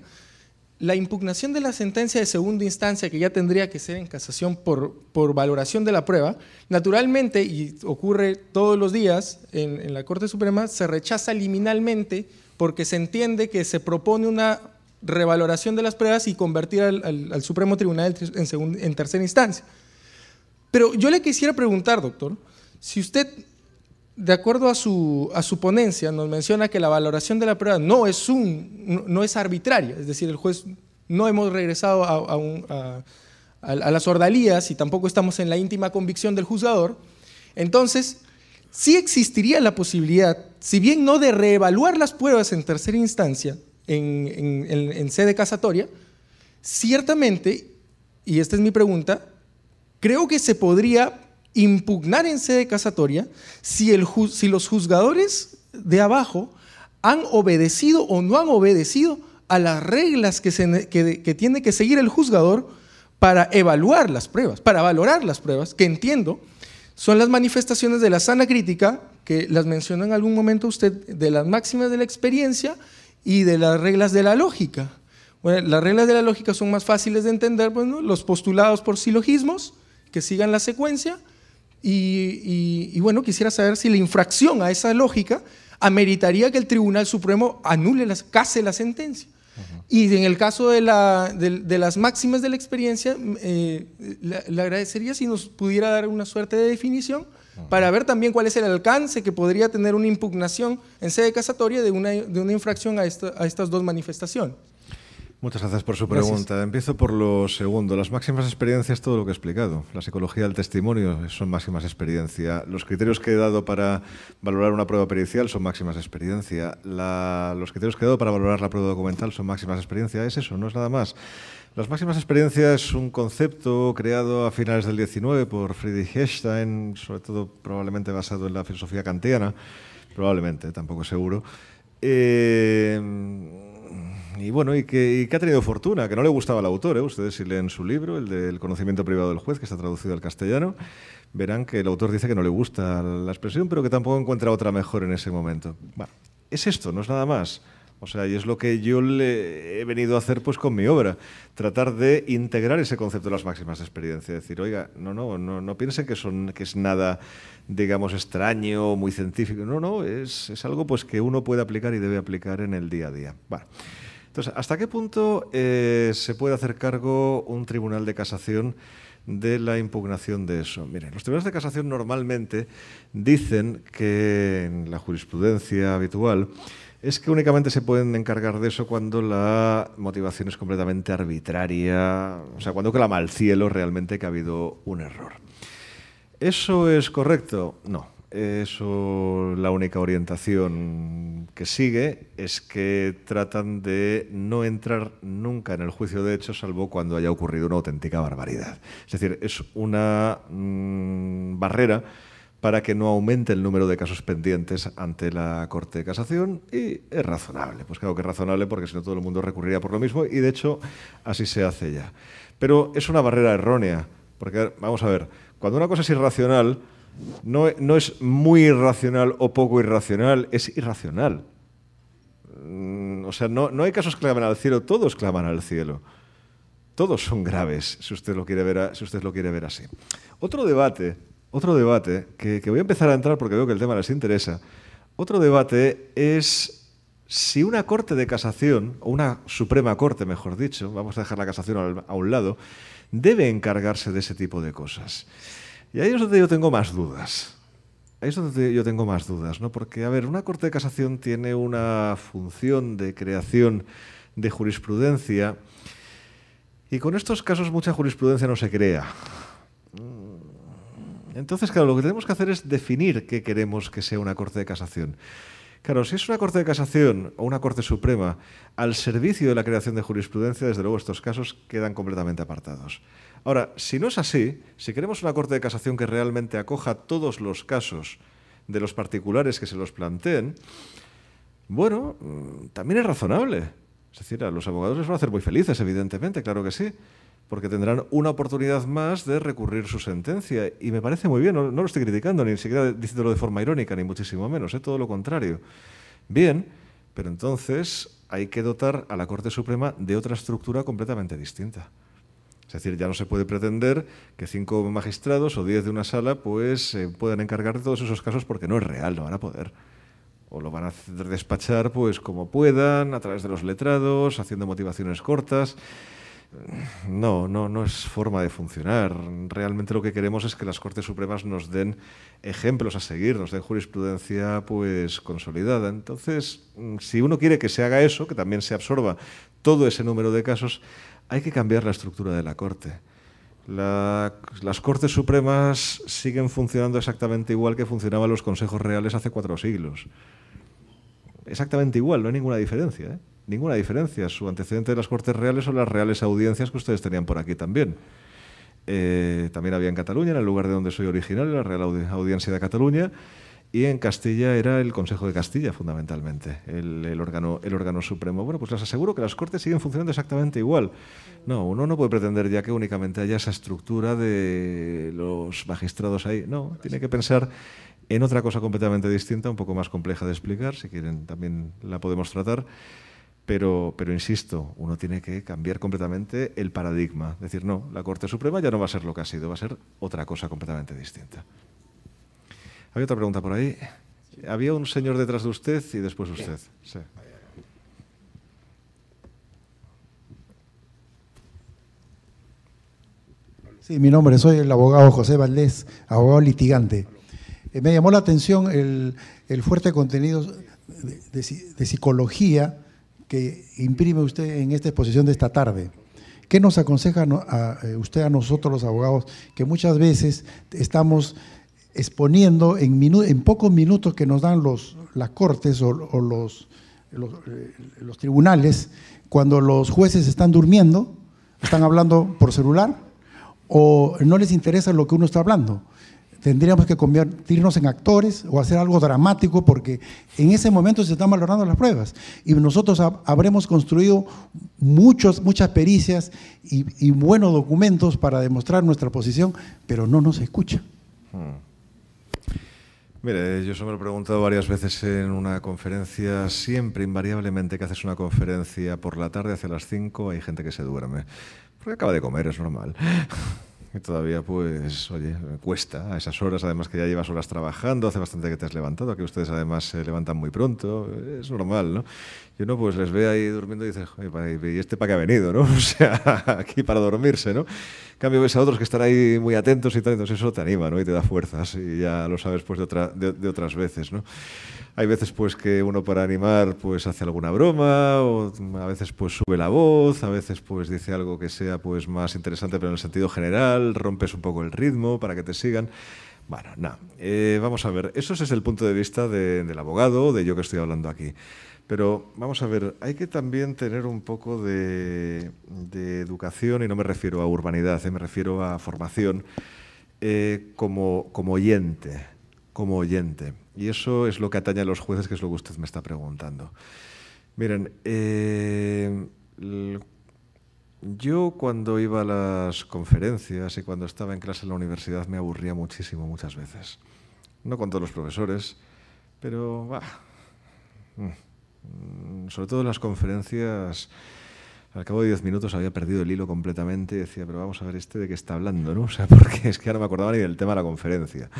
la impugnación de la sentencia de segunda instancia, que ya tendría que ser en casación por, valoración de la prueba, naturalmente, y ocurre todos los días en, la Corte Suprema, se rechaza liminalmente porque se entiende que se propone una revaloración de las pruebas y convertir al, Supremo Tribunal en tercera instancia. Pero yo le quisiera preguntar, doctor, si usted de acuerdo a su, ponencia, nos menciona que la valoración de la prueba no es, un, no es arbitraria, es decir, el juez no hemos regresado a, a, las ordalías y tampoco estamos en la íntima convicción del juzgador, entonces sí existiría la posibilidad, si bien no de reevaluar las pruebas en tercera instancia, en sede casatoria, ciertamente, y esta es mi pregunta, creo que se podría impugnar de casatoria si, los juzgadores de abajo han obedecido o no han obedecido a las reglas que, tiene que seguir el juzgador para evaluar las pruebas, para valorar las pruebas, que entiendo, son las manifestaciones de la sana crítica, que las mencionó en algún momento usted, de las máximas de la experiencia y de las reglas de la lógica. Bueno, las reglas de la lógica son más fáciles de entender, bueno, pues, los postulados por silogismos, que sigan la secuencia, y, bueno, quisiera saber si la infracción a esa lógica ameritaría que el Tribunal Supremo anule, las, case la sentencia. Y en el caso de, la, las máximas de la experiencia, mm, eh, le, agradecería si nos pudiera dar una suerte de definición para ver también cuál es el alcance que podría tener una impugnación en sede casatoria de una, infracción a estas dos manifestaciones. Muchas gracias por su pregunta. Empiezo por lo segundo. Las máximas experiencias, todo lo que he explicado. La psicología del testimonio son máximas experiencias. Los criterios que he dado para valorar una prueba pericial son máximas experiencia. los criterios que he dado para valorar la prueba documental son máximas experiencias. Es eso, no es nada más. Las máximas experiencias es un concepto creado a finales del 19 por Friedrich Einstein, sobre todo probablemente basado en la filosofía kantiana, probablemente, tampoco seguro. Eh, y bueno, y que, ha tenido fortuna, que no le gustaba al autor. ¿eh? Ustedes si leen su libro, el del conocimiento privado del juez, que está traducido al castellano, verán que el autor dice que no le gusta la expresión, pero que tampoco encuentra otra mejor en ese momento. Bueno, es esto, no es nada más. O sea, y es lo que yo le he venido a hacer pues con mi obra, tratar de integrar ese concepto de las máximas de experiencia, decir, oiga, no, no, no, piensen que son que es nada, digamos, extraño, muy científico, no, no, es, algo pues que uno puede aplicar y debe aplicar en el día a día. Bueno. Entonces, ¿hasta qué punto eh, se puede hacer cargo un tribunal de casación de la impugnación de eso? Miren, los tribunales de casación normalmente dicen que en la jurisprudencia habitual es que únicamente se pueden encargar de eso cuando la motivación es completamente arbitraria, o sea, cuando clama al cielo realmente que ha habido un error. ¿Eso es correcto? No, eso, la única orientación que sigue es que tratan de no entrar nunca en el juicio de hecho, salvo cuando haya ocurrido una auténtica barbaridad. Es decir, es una mm, barrera para que no aumente el número de casos pendientes ante la Corte de Casación y es razonable. Pues creo que es razonable porque si no todo el mundo recurriría por lo mismo y de hecho así se hace ya. Pero es una barrera errónea, porque vamos a ver, cuando una cosa es irracional, no, es muy irracional o poco irracional, es irracional. Mm, o sea, no, hay casos que claman al cielo, todos claman al cielo. Todos son graves, si usted lo quiere ver, si usted lo quiere ver así. Otro debate, otro debate que, que voy a empezar a entrar porque veo que el tema les interesa. Otro debate es si una corte de casación, o una Suprema Corte, mejor dicho, vamos a dejar la casación a un lado, debe encargarse de ese tipo de cosas. Y ahí es donde yo tengo más dudas. Ahí es donde yo tengo más dudas, ¿no? Porque, a ver, una Corte de Casación tiene una función de creación de jurisprudencia y con estos casos mucha jurisprudencia no se crea. Mm. Entonces, claro, lo que tenemos que hacer es definir qué queremos que sea una Corte de Casación. Claro, si es una Corte de Casación o una Corte Suprema al servicio de la creación de jurisprudencia, desde luego estos casos quedan completamente apartados. Ahora, si no es así, si queremos una Corte de Casación que realmente acoja todos los casos de los particulares que se los planteen, bueno, mm, también es razonable. Es decir, a los abogados les van a hacer muy felices, evidentemente, claro que sí, porque tendrán una oportunidad más de recurrir su sentencia. Y me parece muy bien, no, lo estoy criticando, ni siquiera diciéndolo de forma irónica, ni muchísimo menos, ¿eh? todo lo contrario. Bien, pero entonces hay que dotar a la Corte Suprema de otra estructura completamente distinta. Es decir, ya no se puede pretender que cinco magistrados o diez de una sala pues eh, puedan encargar todos esos casos porque no es real, no van a poder. O lo van a despachar pues como puedan, a través de los letrados, haciendo motivaciones cortas. No, no, no es forma de funcionar. Realmente lo que queremos es que las Cortes Supremas nos den ejemplos a seguir, nos den jurisprudencia pues consolidada. Entonces, mm, si uno quiere que se haga eso, que también se absorba todo ese número de casos, hay que cambiar la estructura de la Corte. las Cortes Supremas siguen funcionando exactamente igual que funcionaban los Consejos Reales hace cuatro siglos. Exactamente igual, no hay ninguna diferencia. ¿eh? Ninguna diferencia. Su antecedente de las Cortes Reales son las reales audiencias que ustedes tenían por aquí también. Eh, también había en Cataluña, en el lugar de donde soy original, la Real Audiencia de Cataluña. Y en Castilla era el Consejo de Castilla, fundamentalmente, el, órgano, el órgano supremo. Bueno, pues les aseguro que las Cortes siguen funcionando exactamente igual. No, uno no puede pretender ya que únicamente haya esa estructura de los magistrados ahí. No, tiene que pensar en otra cosa completamente distinta, un poco más compleja de explicar, si quieren también la podemos tratar. Pero, pero, insisto, uno tiene que cambiar completamente el paradigma. Decir, no, la Corte Suprema ya no va a ser lo que ha sido, va a ser otra cosa completamente distinta. Había otra pregunta por ahí. Había un señor detrás de usted y después usted. Sí. mi nombre, soy el abogado José Valdés, abogado litigante. Eh, me llamó la atención el, fuerte contenido de, psicología que imprime usted en esta exposición de esta tarde. ¿Qué nos aconseja eh, usted a nosotros los abogados que muchas veces estamos exponiendo en, en pocos minutos que nos dan los, las cortes o, eh, los, tribunales, cuando los jueces están durmiendo, están hablando por celular o no les interesa lo que uno está hablando. Tendríamos que convertirnos en actores o hacer algo dramático porque en ese momento se están valorando las pruebas y nosotros habremos construido muchos, muchas pericias y, buenos documentos para demostrar nuestra posición, pero no nos escucha. Hmm. Mire, yo se me lo he preguntado varias veces en una conferencia. Siempre, invariablemente, que haces una conferencia por la tarde hacia las 5, hay gente que se duerme. Porque acaba de comer, es normal todavía pues, oye, cuesta a esas horas, además que ya llevas horas trabajando, hace bastante que te has levantado, que ustedes además se levantan muy pronto, es normal, ¿no? Y uno pues les ve ahí durmiendo y dice, ¿y este para qué ha venido, no? O sea, aquí para dormirse, ¿no? En cambio ves a otros que están ahí muy atentos y tal, entonces eso te anima, ¿no? Y te da fuerzas y ya lo sabes pues de, otra, de otras veces, ¿no? Hay veces pues que uno para animar pues hace alguna broma, o a veces pues sube la voz, a veces pues dice algo que sea pues más interesante pero en el sentido general, rompes un poco el ritmo para que te sigan. Bueno, nada, eh, vamos a ver, eso es el punto de vista del abogado, de yo que estoy hablando aquí. Pero vamos a ver, hay que también tener un poco de, educación, y no me refiero a urbanidad, eh, me refiero a formación, eh, como, como oyente como oyente. Y eso es lo que atañe a los jueces, que es lo que usted me está preguntando. Miren, eh, yo cuando iba a las conferencias y cuando estaba en clase en la universidad me aburría muchísimo muchas veces. No con todos los profesores, pero mm, sobre todo en las conferencias, al cabo de diez minutos había perdido el hilo completamente y decía, pero vamos a ver este de qué está hablando, ¿no? O sea, porque es que ahora no me acordaba ni del tema de la conferencia.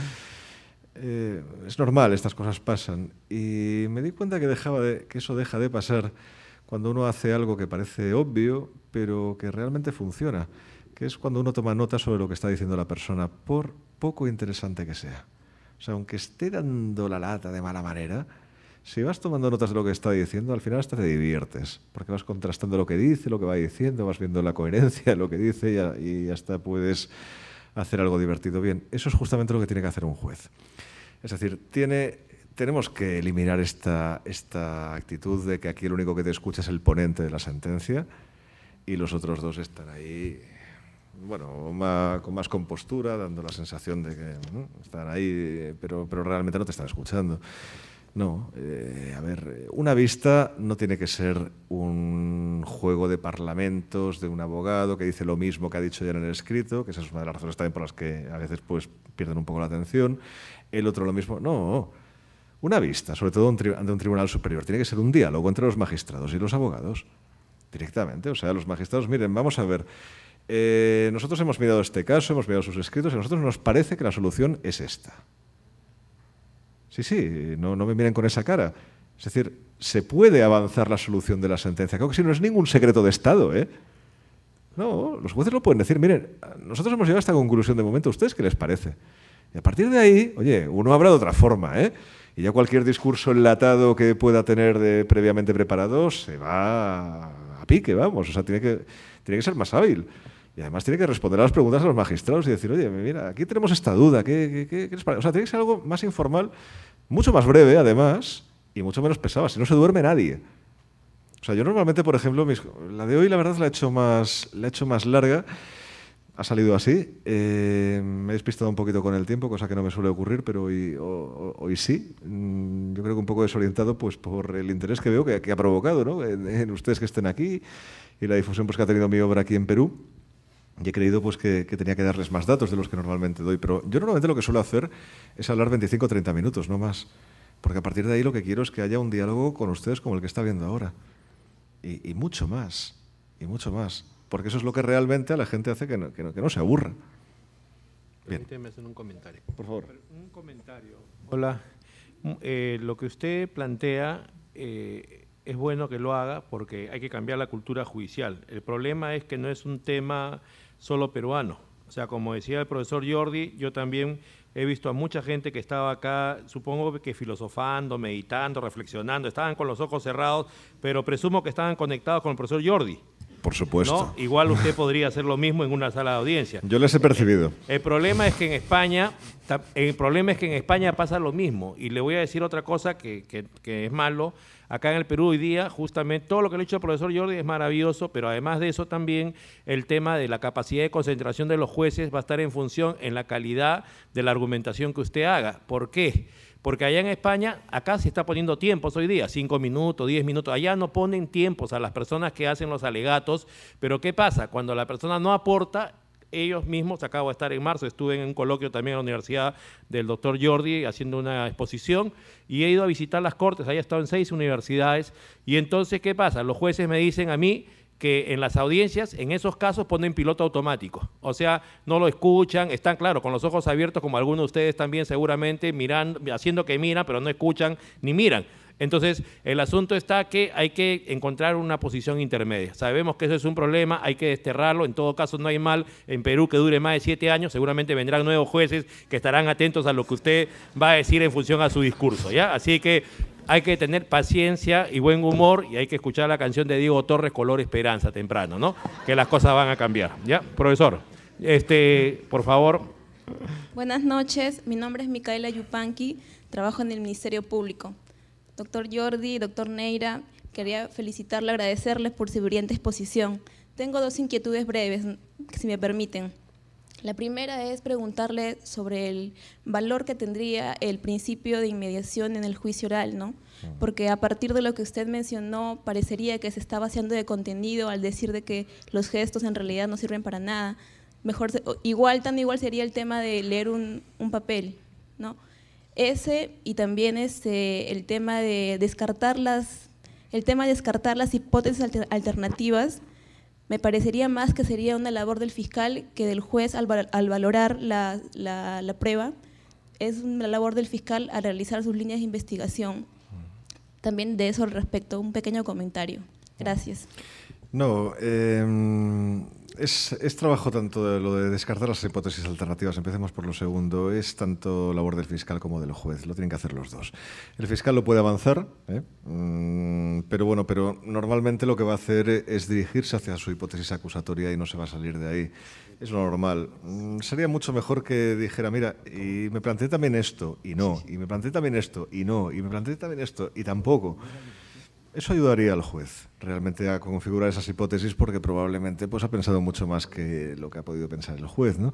Eh, es normal, estas cosas pasan. Y me di cuenta que, eso deja de pasar cuando uno hace algo que parece obvio, pero que realmente funciona, que es cuando uno toma notas sobre lo que está diciendo la persona, por poco interesante que sea. O sea, aunque esté dando la lata de mala manera, si vas tomando notas de lo que está diciendo, al final hasta te diviertes, porque vas contrastando lo que dice, lo que va diciendo, vas viendo la coherencia de lo que dice y hasta puedes hacer algo divertido bien. Eso es justamente lo que tiene que hacer un juez. Es decir, tiene, tenemos que eliminar esta, esta actitud de que aquí el único que te escucha es el ponente de la sentencia y los otros dos están ahí, bueno, con más compostura, dando la sensación de que están ahí, eh, pero, pero realmente no te están escuchando. No, eh, a ver, una vista no tiene que ser un juego de parlamentos, de un abogado que dice lo mismo que ha dicho ya en el escrito, que esa es una de las razones también por las que a veces pues, pierden un poco la atención, el otro lo mismo, no, una vista, sobre todo ante un tribunal superior, tiene que ser un diálogo entre los magistrados y los abogados, directamente, o sea, los magistrados, miren, vamos a ver, eh, nosotros hemos mirado este caso, hemos mirado sus escritos y a nosotros nos parece que la solución es esta. Sí, sí, no, no me miren con esa cara. Es decir, se puede avanzar la solución de la sentencia. Creo que si no es ningún secreto de Estado, ¿eh? No, los jueces lo pueden decir, miren, nosotros hemos llegado a esta conclusión de momento, ustedes qué les parece? Y a partir de ahí, oye, uno habrá de otra forma, ¿eh? Y ya cualquier discurso enlatado que pueda tener de previamente preparado se va a pique, vamos, o sea, tiene que, tiene que ser más hábil. Y además tiene que responder a las preguntas a los magistrados y decir, oye, mira, aquí tenemos esta duda, ¿qué, qué, O sea, tiene que ser algo más informal, mucho más breve, además, y mucho menos pesado, si no se duerme nadie. O sea, yo normalmente, por ejemplo, la de hoy, la verdad, la he hecho más, la he hecho más larga, ha salido así. Eh, me he despistado un poquito con el tiempo, cosa que no me suele ocurrir, pero hoy, sí. Mm, yo creo que un poco desorientado pues, por el interés que veo que, ha provocado en, ustedes que estén aquí y la difusión pues, que ha tenido mi obra aquí en Perú y he creído pues, que, tenía que darles más datos de los que normalmente doy, pero yo normalmente lo que suelo hacer es hablar 25 o 30 minutos, no más, porque a partir de ahí lo que quiero es que haya un diálogo con ustedes como el que está viendo ahora, y, mucho más, y mucho más, porque eso es lo que realmente a la gente hace que no, que no, se aburra. Permíteme hacer un comentario. Por favor. Un comentario. Hola. Mm, eh, lo que usted plantea eh, es bueno que lo haga porque hay que cambiar la cultura judicial. El problema es que no es un tema solo peruano. O sea, como decía el profesor Jordi, yo también he visto a mucha gente que estaba acá, supongo que filosofando, meditando, reflexionando, estaban con los ojos cerrados, pero presumo que estaban conectados con el profesor Jordi. Por supuesto. Igual usted podría hacer lo mismo en una sala de audiencia. Yo les he percibido. El, problema es que en España, el problema es que en España pasa lo mismo. Y le voy a decir otra cosa que es malo acá en el Perú hoy día, justamente todo lo que le ha dicho el profesor Jordi es maravilloso, pero además de eso también el tema de la capacidad de concentración de los jueces va a estar en función en la calidad de la argumentación que usted haga. ¿Por qué? Porque allá en España, acá se está poniendo tiempos hoy día, cinco minutos, diez minutos. Allá no ponen tiempos a las personas que hacen los alegatos, pero ¿qué pasa? Cuando la persona no aporta, ellos mismos, acabo de estar en marzo, estuve en un coloquio también en la Universidad del doctor Jordi haciendo una exposición y he ido a visitar las cortes, ahí he estado en seis universidades y entonces, ¿qué pasa? Los jueces me dicen a mí que en las audiencias, en esos casos, ponen piloto automático. O sea, no lo escuchan, están, claro, con los ojos abiertos, como algunos de ustedes también seguramente, miran, haciendo que miran, pero no escuchan ni miran. Entonces, el asunto está que hay que encontrar una posición intermedia. Sabemos que eso es un problema, hay que desterrarlo. En todo caso, no hay mal en Perú que dure más de siete años. Seguramente vendrán nuevos jueces que estarán atentos a lo que usted va a decir en función a su discurso. ¿ya? Así que hay que tener paciencia y buen humor y hay que escuchar la canción de Diego Torres, Color Esperanza, temprano, ¿no? Que las cosas van a cambiar. ¿Ya? Profesor, este, por favor. Buenas noches, mi nombre es Micaela Yupanqui, trabajo en el Ministerio Público. Doctor Jordi, doctor Neira, quería felicitarle, agradecerles por su brillante exposición. Tengo dos inquietudes breves, si me permiten. La primera es preguntarle sobre el valor que tendría el principio de inmediación en el juicio oral, ¿no? Ah. Porque a partir de lo que usted mencionó, parecería que se está vaciando de contenido al decir de que los gestos en realidad no sirven para nada. Mejor, igual, tan igual sería el tema de leer un, un papel, ¿no? Ese y también es este, el tema de descartar las, el tema de descartar las hipótesis alternativas me parecería más que sería una labor del fiscal que del juez al, valorar la, prueba. Es una labor del fiscal al realizar sus líneas de investigación. También de eso al respecto, un pequeño comentario. Gracias. No, em, es, trabajo tanto lo de descartar las hipótesis alternativas, empecemos por lo segundo, es tanto labor del fiscal como del juez, lo tienen que hacer los dos. El fiscal lo puede avanzar, ¿eh? mm, pero bueno, pero normalmente lo que va a hacer es dirigirse hacia su hipótesis acusatoria y no se va a salir de ahí. Es lo normal. Mm, sería mucho mejor que dijera, mira, y me planteé también esto y no, y me planteé también esto y no, y me planteé también esto y tampoco. Eso ayudaría al juez realmente a configurar esas hipótesis porque probablemente pues, ha pensado mucho más que lo que ha podido pensar el juez, ¿no?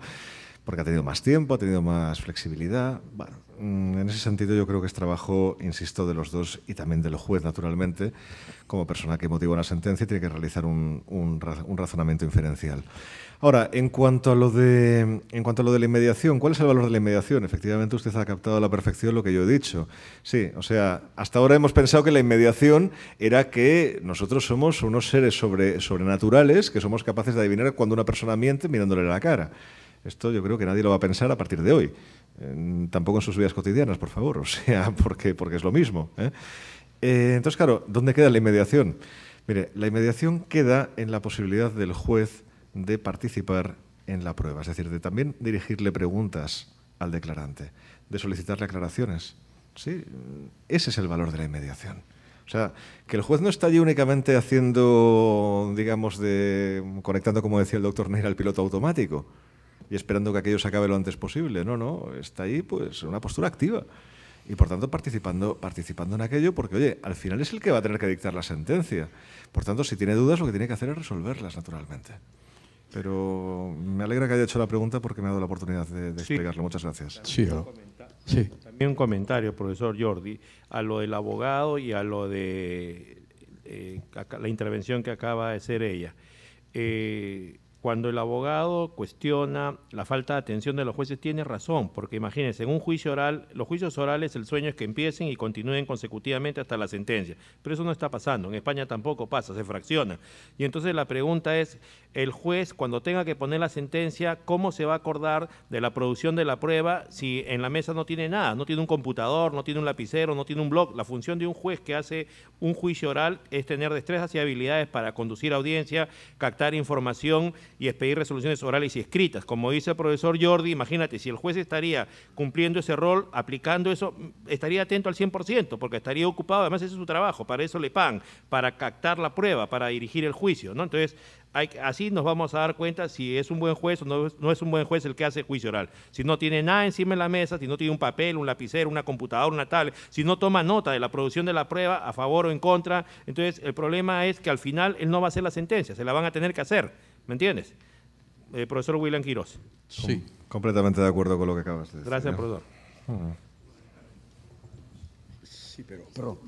porque ha tenido más tiempo, ha tenido más flexibilidad. Bueno, mm, en ese sentido yo creo que es trabajo, insisto, de los dos y también del juez, naturalmente, como persona que motiva una sentencia y tiene que realizar un razonamiento inferencial. Ahora, en cuanto a lo de en cuanto a lo de la inmediación, ¿cuál es el valor de la inmediación? Efectivamente, usted ha captado a la perfección lo que yo he dicho. Sí, o sea, hasta ahora hemos pensado que la inmediación era que nosotros somos unos seres sobrenaturales que somos capaces de adivinar cuando una persona miente mirándole la cara. Esto yo creo que nadie lo va a pensar a partir de hoy. tampoco en sus vidas cotidianas, por favor. O sea, porque, porque es lo mismo. ¿eh? Eh, entonces, claro, ¿dónde queda la inmediación? Mire, la inmediación queda en la posibilidad del juez de participar en la prueba, es decir, de también dirigirle preguntas al declarante, de solicitarle aclaraciones. ¿sí? Ese es el valor de la inmediación. O sea, que el juez no está allí únicamente haciendo, digamos, de, conectando, como decía el doctor Neira, al piloto automático y esperando que aquello se acabe lo antes posible. No, no, está ahí pues en una postura activa y por tanto participando, participando en aquello porque, oye, al final es el que va a tener que dictar la sentencia. Por tanto, si tiene dudas, lo que tiene que hacer es resolverlas naturalmente. Pero me alegra que haya hecho la pregunta porque me ha dado la oportunidad de, explicarlo. Muchas gracias. Sí, sí. También un comentario, profesor Jordi, a lo del abogado y a lo de eh, la intervención que acaba de hacer ella. Eh, cuando el abogado cuestiona la falta de atención de los jueces, tiene razón, porque imagínense, en un juicio oral, los juicios orales el sueño es que empiecen y continúen consecutivamente hasta la sentencia, pero eso no está pasando, en España tampoco pasa, se fracciona. Y entonces la pregunta es, el juez cuando tenga que poner la sentencia, ¿cómo se va a acordar de la producción de la prueba si en la mesa no tiene nada? No tiene un computador, no tiene un lapicero, no tiene un blog. La función de un juez que hace un juicio oral es tener destrezas y habilidades para conducir audiencia, captar información y expedir resoluciones orales y escritas. Como dice el profesor Jordi, imagínate, si el juez estaría cumpliendo ese rol, aplicando eso, mm, estaría atento al 100%, porque estaría ocupado, además ese es su trabajo, para eso le pagan, para captar la prueba, para dirigir el juicio, ¿no? Entonces, así nos vamos a dar cuenta si es un buen juez o no, no es un buen juez el que hace juicio oral. Si no tiene nada encima de la mesa, si no tiene un papel, un lapicero, una computadora, una tablet, si no toma nota de la producción de la prueba a favor o en contra, entonces el problema es que al final él no va a hacer la sentencia, se la van a tener que hacer. ¿Me entiendes? Eh, profesor William Quiroz. Sí, completamente de acuerdo con lo que acabas de decir. Gracias, profesor. Sí, pero, pero,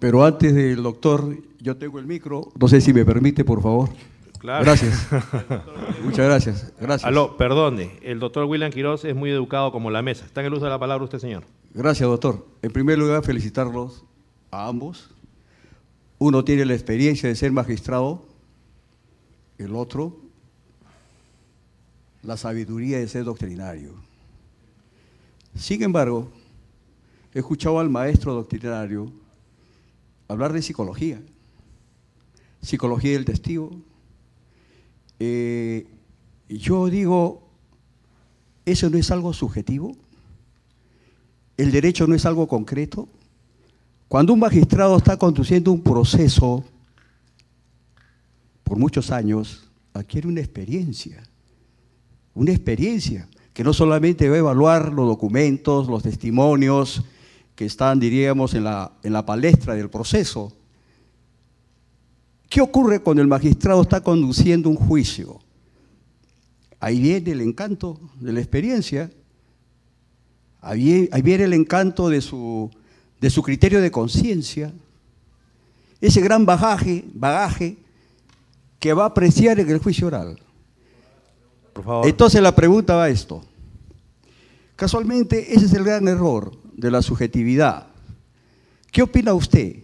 pero antes del doctor, yo tengo el micro, no sé si me permite, por favor. Claro. Gracias. Muchas gracias. Gracias. Aló, perdone, el doctor William Quiroz es muy educado como la mesa. Está en el uso de la palabra usted, señor. Gracias, doctor. En primer lugar, felicitarlos a ambos. Uno tiene la experiencia de ser magistrado el otro, la sabiduría de ser doctrinario. Sin embargo, he escuchado al maestro doctrinario hablar de psicología, psicología del testigo. Eh, y yo digo, ¿eso no es algo subjetivo? ¿El derecho no es algo concreto? Cuando un magistrado está conduciendo un proceso por muchos años, adquiere una experiencia, una experiencia que no solamente va a evaluar los documentos, los testimonios que están, diríamos, en la, en la palestra del proceso. ¿Qué ocurre cuando el magistrado está conduciendo un juicio? Ahí viene el encanto de la experiencia, ahí, viene el encanto de su, de su criterio de conciencia, ese gran bagaje, bagaje que va a apreciar en el juicio oral. Entonces la pregunta va a esto. Casualmente ese es el gran error de la subjetividad. ¿Qué opina usted?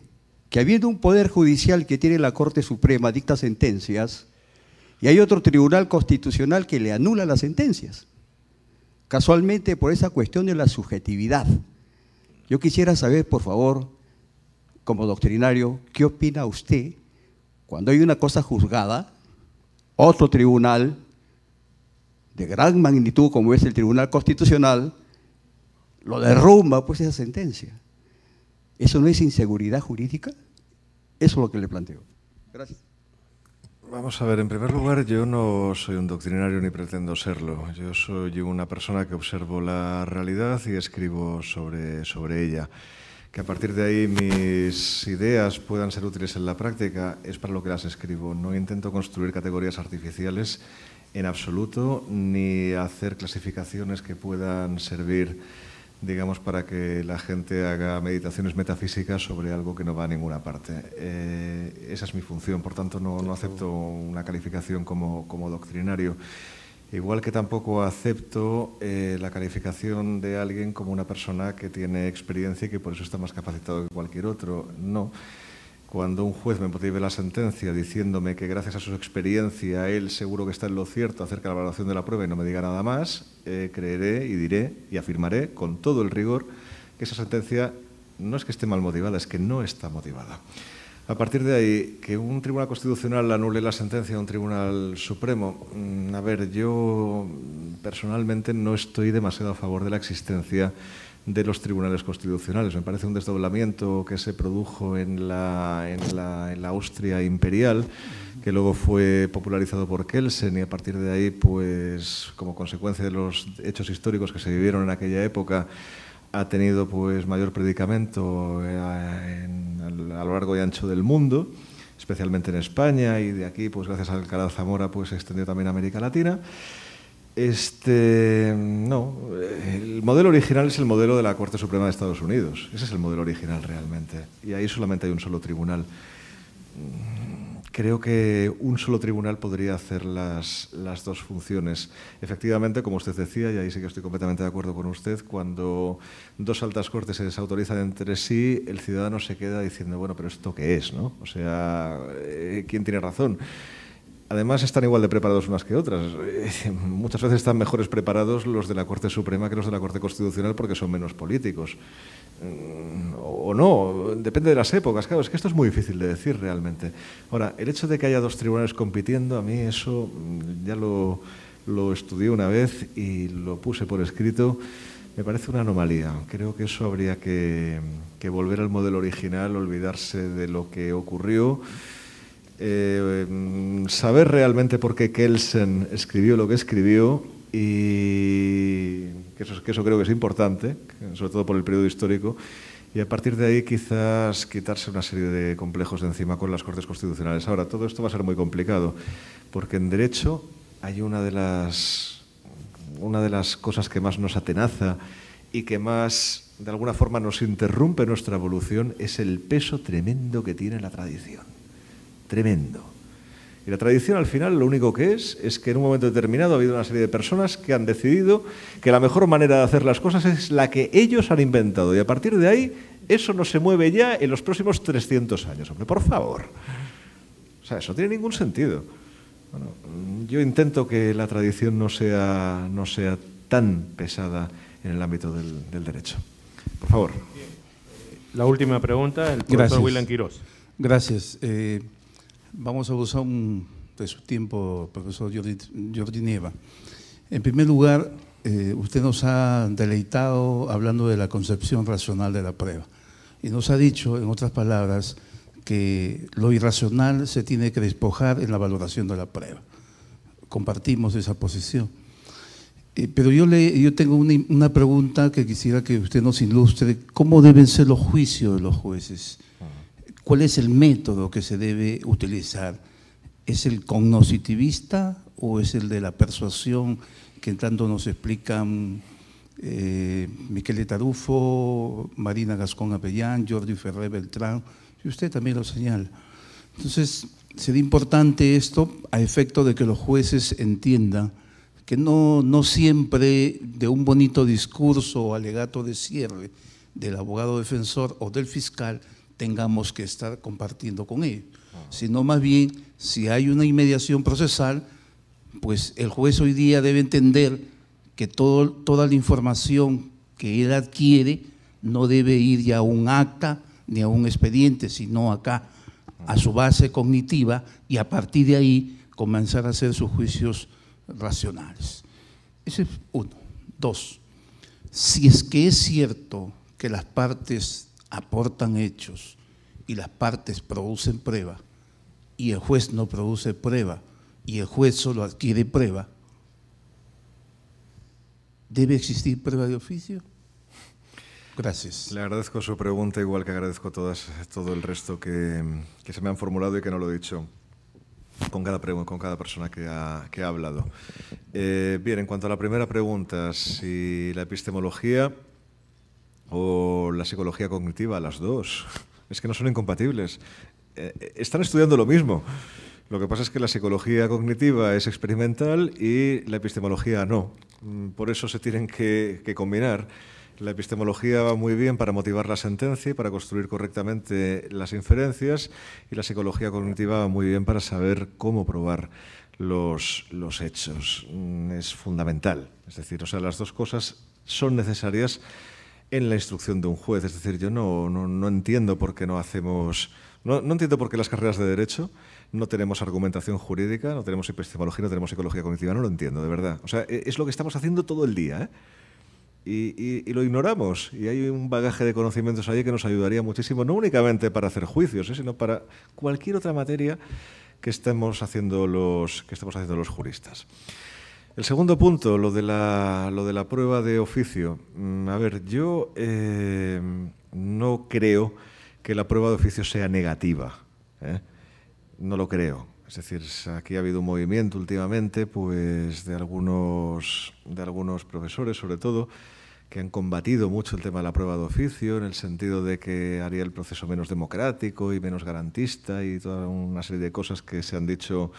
Que habiendo un poder judicial que tiene la Corte Suprema, dicta sentencias, y hay otro tribunal constitucional que le anula las sentencias. Casualmente por esa cuestión de la subjetividad. Yo quisiera saber, por favor, como doctrinario, ¿qué opina usted cuando hay una cosa juzgada, otro tribunal de gran magnitud como es el Tribunal Constitucional, lo derrumba pues esa sentencia. ¿Eso no es inseguridad jurídica? Eso es lo que le planteo. Gracias. Vamos a ver, en primer lugar, yo no soy un doctrinario ni pretendo serlo. Yo soy una persona que observo la realidad y escribo sobre, sobre ella que a partir de ahí mis ideas puedan ser útiles en la práctica, es para lo que las escribo. No intento construir categorías artificiales en absoluto, ni hacer clasificaciones que puedan servir, digamos, para que la gente haga meditaciones metafísicas sobre algo que no va a ninguna parte. Eh, esa es mi función, por tanto no, acepto una calificación como, como doctrinario. Igual que tampoco acepto eh, la calificación de alguien como una persona que tiene experiencia y que por eso está más capacitado que cualquier otro. No. Cuando un juez me motive la sentencia diciéndome que gracias a su experiencia él seguro que está en lo cierto acerca de la valoración de la prueba y no me diga nada más, eh, creeré y diré y afirmaré con todo el rigor que esa sentencia no es que esté mal motivada, es que no está motivada. A partir de ahí, que un tribunal constitucional anule la sentencia de un tribunal supremo, mm, a ver, yo personalmente no estoy demasiado a favor de la existencia de los tribunales constitucionales. Me parece un desdoblamiento que se produjo en la, en la, en la Austria imperial, que luego fue popularizado por Kelsen y a partir de ahí, pues como consecuencia de los hechos históricos que se vivieron en aquella época, ha tenido pues mayor predicamento eh, a lo largo y ancho del mundo, especialmente en España y de aquí, pues gracias al Alcaraz Zamora, pues se extendió también a América Latina. Este, no, el modelo original es el modelo de la Corte Suprema de Estados Unidos. Ese es el modelo original realmente. Y ahí solamente hay un solo tribunal creo que un solo tribunal podría hacer las, dos funciones. Efectivamente, como usted decía, y ahí sí que estoy completamente de acuerdo con usted, cuando dos altas cortes se desautorizan entre sí, el ciudadano se queda diciendo, bueno, pero ¿esto qué es? ¿no? O sea, eh, ¿quién tiene razón? Además, están igual de preparados unas que otras. Muchas veces están mejores preparados los de la Corte Suprema que los de la Corte Constitucional porque son menos políticos. Mm, o no, depende de las épocas, claro, es que esto es muy difícil de decir realmente. Ahora, el hecho de que haya dos tribunales compitiendo, a mí eso mm, ya lo, lo estudié una vez y lo puse por escrito, me parece una anomalía. Creo que eso habría que, volver al modelo original, olvidarse de lo que ocurrió. Eh, mm, saber realmente por qué Kelsen escribió lo que escribió y que eso, creo que es importante, sobre todo por el periodo histórico, y a partir de ahí quizás quitarse una serie de complejos de encima con las Cortes Constitucionales. Ahora, todo esto va a ser muy complicado, porque en derecho hay una las, una de las cosas que más nos atenaza y que más, de alguna forma, nos interrumpe nuestra evolución, es el peso tremendo que tiene la tradición. Tremendo. Y la tradición al final lo único que es es que en un momento determinado ha habido una serie de personas que han decidido que la mejor manera de hacer las cosas es la que ellos han inventado. Y a partir de ahí, eso no se mueve ya en los próximos 300 años. Hombre, por favor. O sea, eso no tiene ningún sentido. yo intento que la tradición no sea, no sea tan pesada en el ámbito del, derecho. Por favor. La última pregunta, el profesor William Quirós. Gracias. Eh... Vamos a usar un, de su tiempo, profesor Jordi, Nieva. En primer lugar, eh, usted nos ha deleitado hablando de la concepción racional de la prueba y nos ha dicho, en otras palabras, que lo irracional se tiene que despojar en la valoración de la prueba. Compartimos esa posición. Eh, pero yo, le, yo tengo una, una, pregunta que quisiera que usted nos ilustre. ¿Cómo deben ser los juicios de los jueces? ¿Cuál es el método que se debe utilizar? ¿Es el cognoscitivista o es el de la persuasión que en tanto nos explican eh, Miquel de Tarufo, Marina Gascón Apellán, Jordi Ferrer Beltrán, y usted también lo señala? Entonces, sería importante esto a efecto de que los jueces entiendan que no, no siempre de un bonito discurso o alegato de cierre del abogado defensor o del fiscal tengamos que estar compartiendo con ellos, sino más bien si hay una inmediación procesal, pues el juez hoy día debe entender que toda la información que él adquiere no debe ir ya a un acta ni a un expediente, sino acá a su base cognitiva y a partir de ahí comenzar a hacer sus juicios racionales. Ese es uno. Dos, si es que es cierto que las partes aportan hechos y las partes producen prueba y el juez no produce prueba y el juez solo adquiere prueba, ¿debe existir prueba de oficio? Gracias. Le agradezco su pregunta, igual que agradezco todas, todo el resto que, que, se me han formulado y que no lo he dicho con cada, con cada persona que ha, que ha hablado. Eh, bien, en cuanto a la primera pregunta, si la epistemología o la psicología cognitiva, las dos. Es que no son incompatibles. Eh, eh, están estudiando lo mismo. Lo que pasa es que la psicología cognitiva es experimental y la epistemología no. Mm, por eso se tienen que, combinar. La epistemología va muy bien para motivar la sentencia y para construir correctamente las inferencias y la psicología cognitiva va muy bien para saber cómo probar los, hechos. Mm, es fundamental. Es decir, o sea, las dos cosas son necesarias en la instrucción de un juez. Es decir, yo no, no, entiendo por qué no hacemos... No, entiendo por qué las carreras de Derecho no tenemos argumentación jurídica, no tenemos epistemología, no tenemos psicología cognitiva, no lo entiendo, de verdad. O sea, e, es lo que estamos haciendo todo el día, ¿eh? Y, lo ignoramos. Y hay un bagaje de conocimientos ahí que nos ayudaría muchísimo, no únicamente para hacer juicios, ¿eh? sino para cualquier otra materia que estemos haciendo los, que estamos haciendo los juristas. El segundo punto, lo de la, prueba de oficio. Mm, a ver, yo eh, no creo que la prueba de oficio sea negativa. ¿eh? No lo creo. Es decir, aquí ha habido un movimiento últimamente, pues de algunos, de algunos profesores, sobre todo, que han combatido mucho el tema de la prueba de oficio, en el sentido de que haría el proceso menos democrático y menos garantista y toda una serie de cosas que se han dicho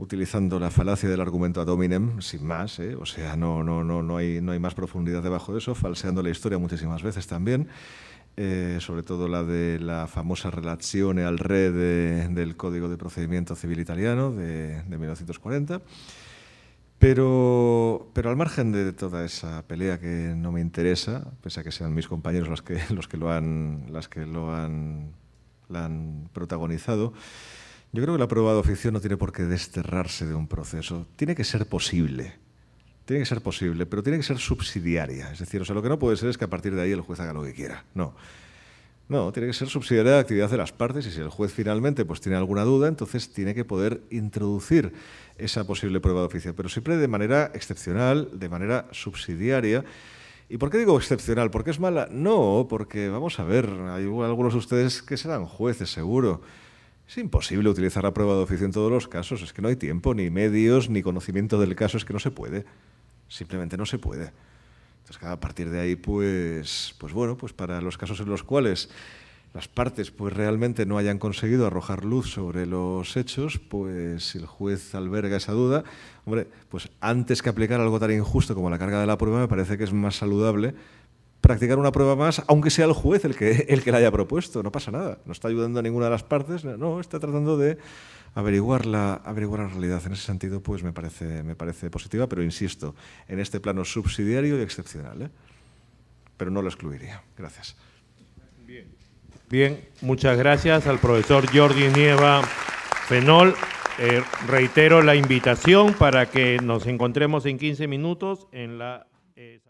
utilizando la falacia del argumento ad hominem, sin más, ¿eh? o sea, no, no, no, no, hay, no hay más profundidad debajo de eso, falseando la historia muchísimas veces también, eh, sobre todo la de la famosa relación al red del Código de Procedimiento Civil Italiano de, 1940. Pero, pero al margen de toda esa pelea que no me interesa, pese a que sean mis compañeros los que, los que, lo, han, las que lo han, han protagonizado, yo creo que la prueba de oficio no tiene por qué desterrarse de un proceso. Tiene que ser posible. Tiene que ser posible, pero tiene que ser subsidiaria. Es decir, o sea, lo que no puede ser es que a partir de ahí el juez haga lo que quiera. No. No, tiene que ser subsidiaria de la actividad de las partes y si el juez finalmente pues, tiene alguna duda, entonces tiene que poder introducir esa posible prueba de oficio, pero siempre de manera excepcional, de manera subsidiaria. ¿Y por qué digo excepcional? ¿Porque es mala? No, porque vamos a ver, hay algunos de ustedes que serán jueces, seguro. Es imposible utilizar la prueba de oficio en todos los casos, es que no hay tiempo, ni medios, ni conocimiento del caso, es que no se puede. Simplemente no se puede. Entonces, a partir de ahí, pues, pues bueno, pues para los casos en los cuales las partes pues realmente no hayan conseguido arrojar luz sobre los hechos, pues el juez alberga esa duda, hombre, pues antes que aplicar algo tan injusto como la carga de la prueba, me parece que es más saludable practicar una prueba más, aunque sea el juez el que, el que la haya propuesto. No pasa nada. No está ayudando a ninguna de las partes. No, está tratando de averiguar la, averiguar la realidad. En ese sentido, pues me parece, me parece positiva, pero insisto, en este plano subsidiario y excepcional. ¿eh? Pero no lo excluiría. Gracias. Bien. muchas gracias al profesor Jordi Nieva Fenol. Eh, reitero la invitación para que nos encontremos en 15 minutos en la... Eh,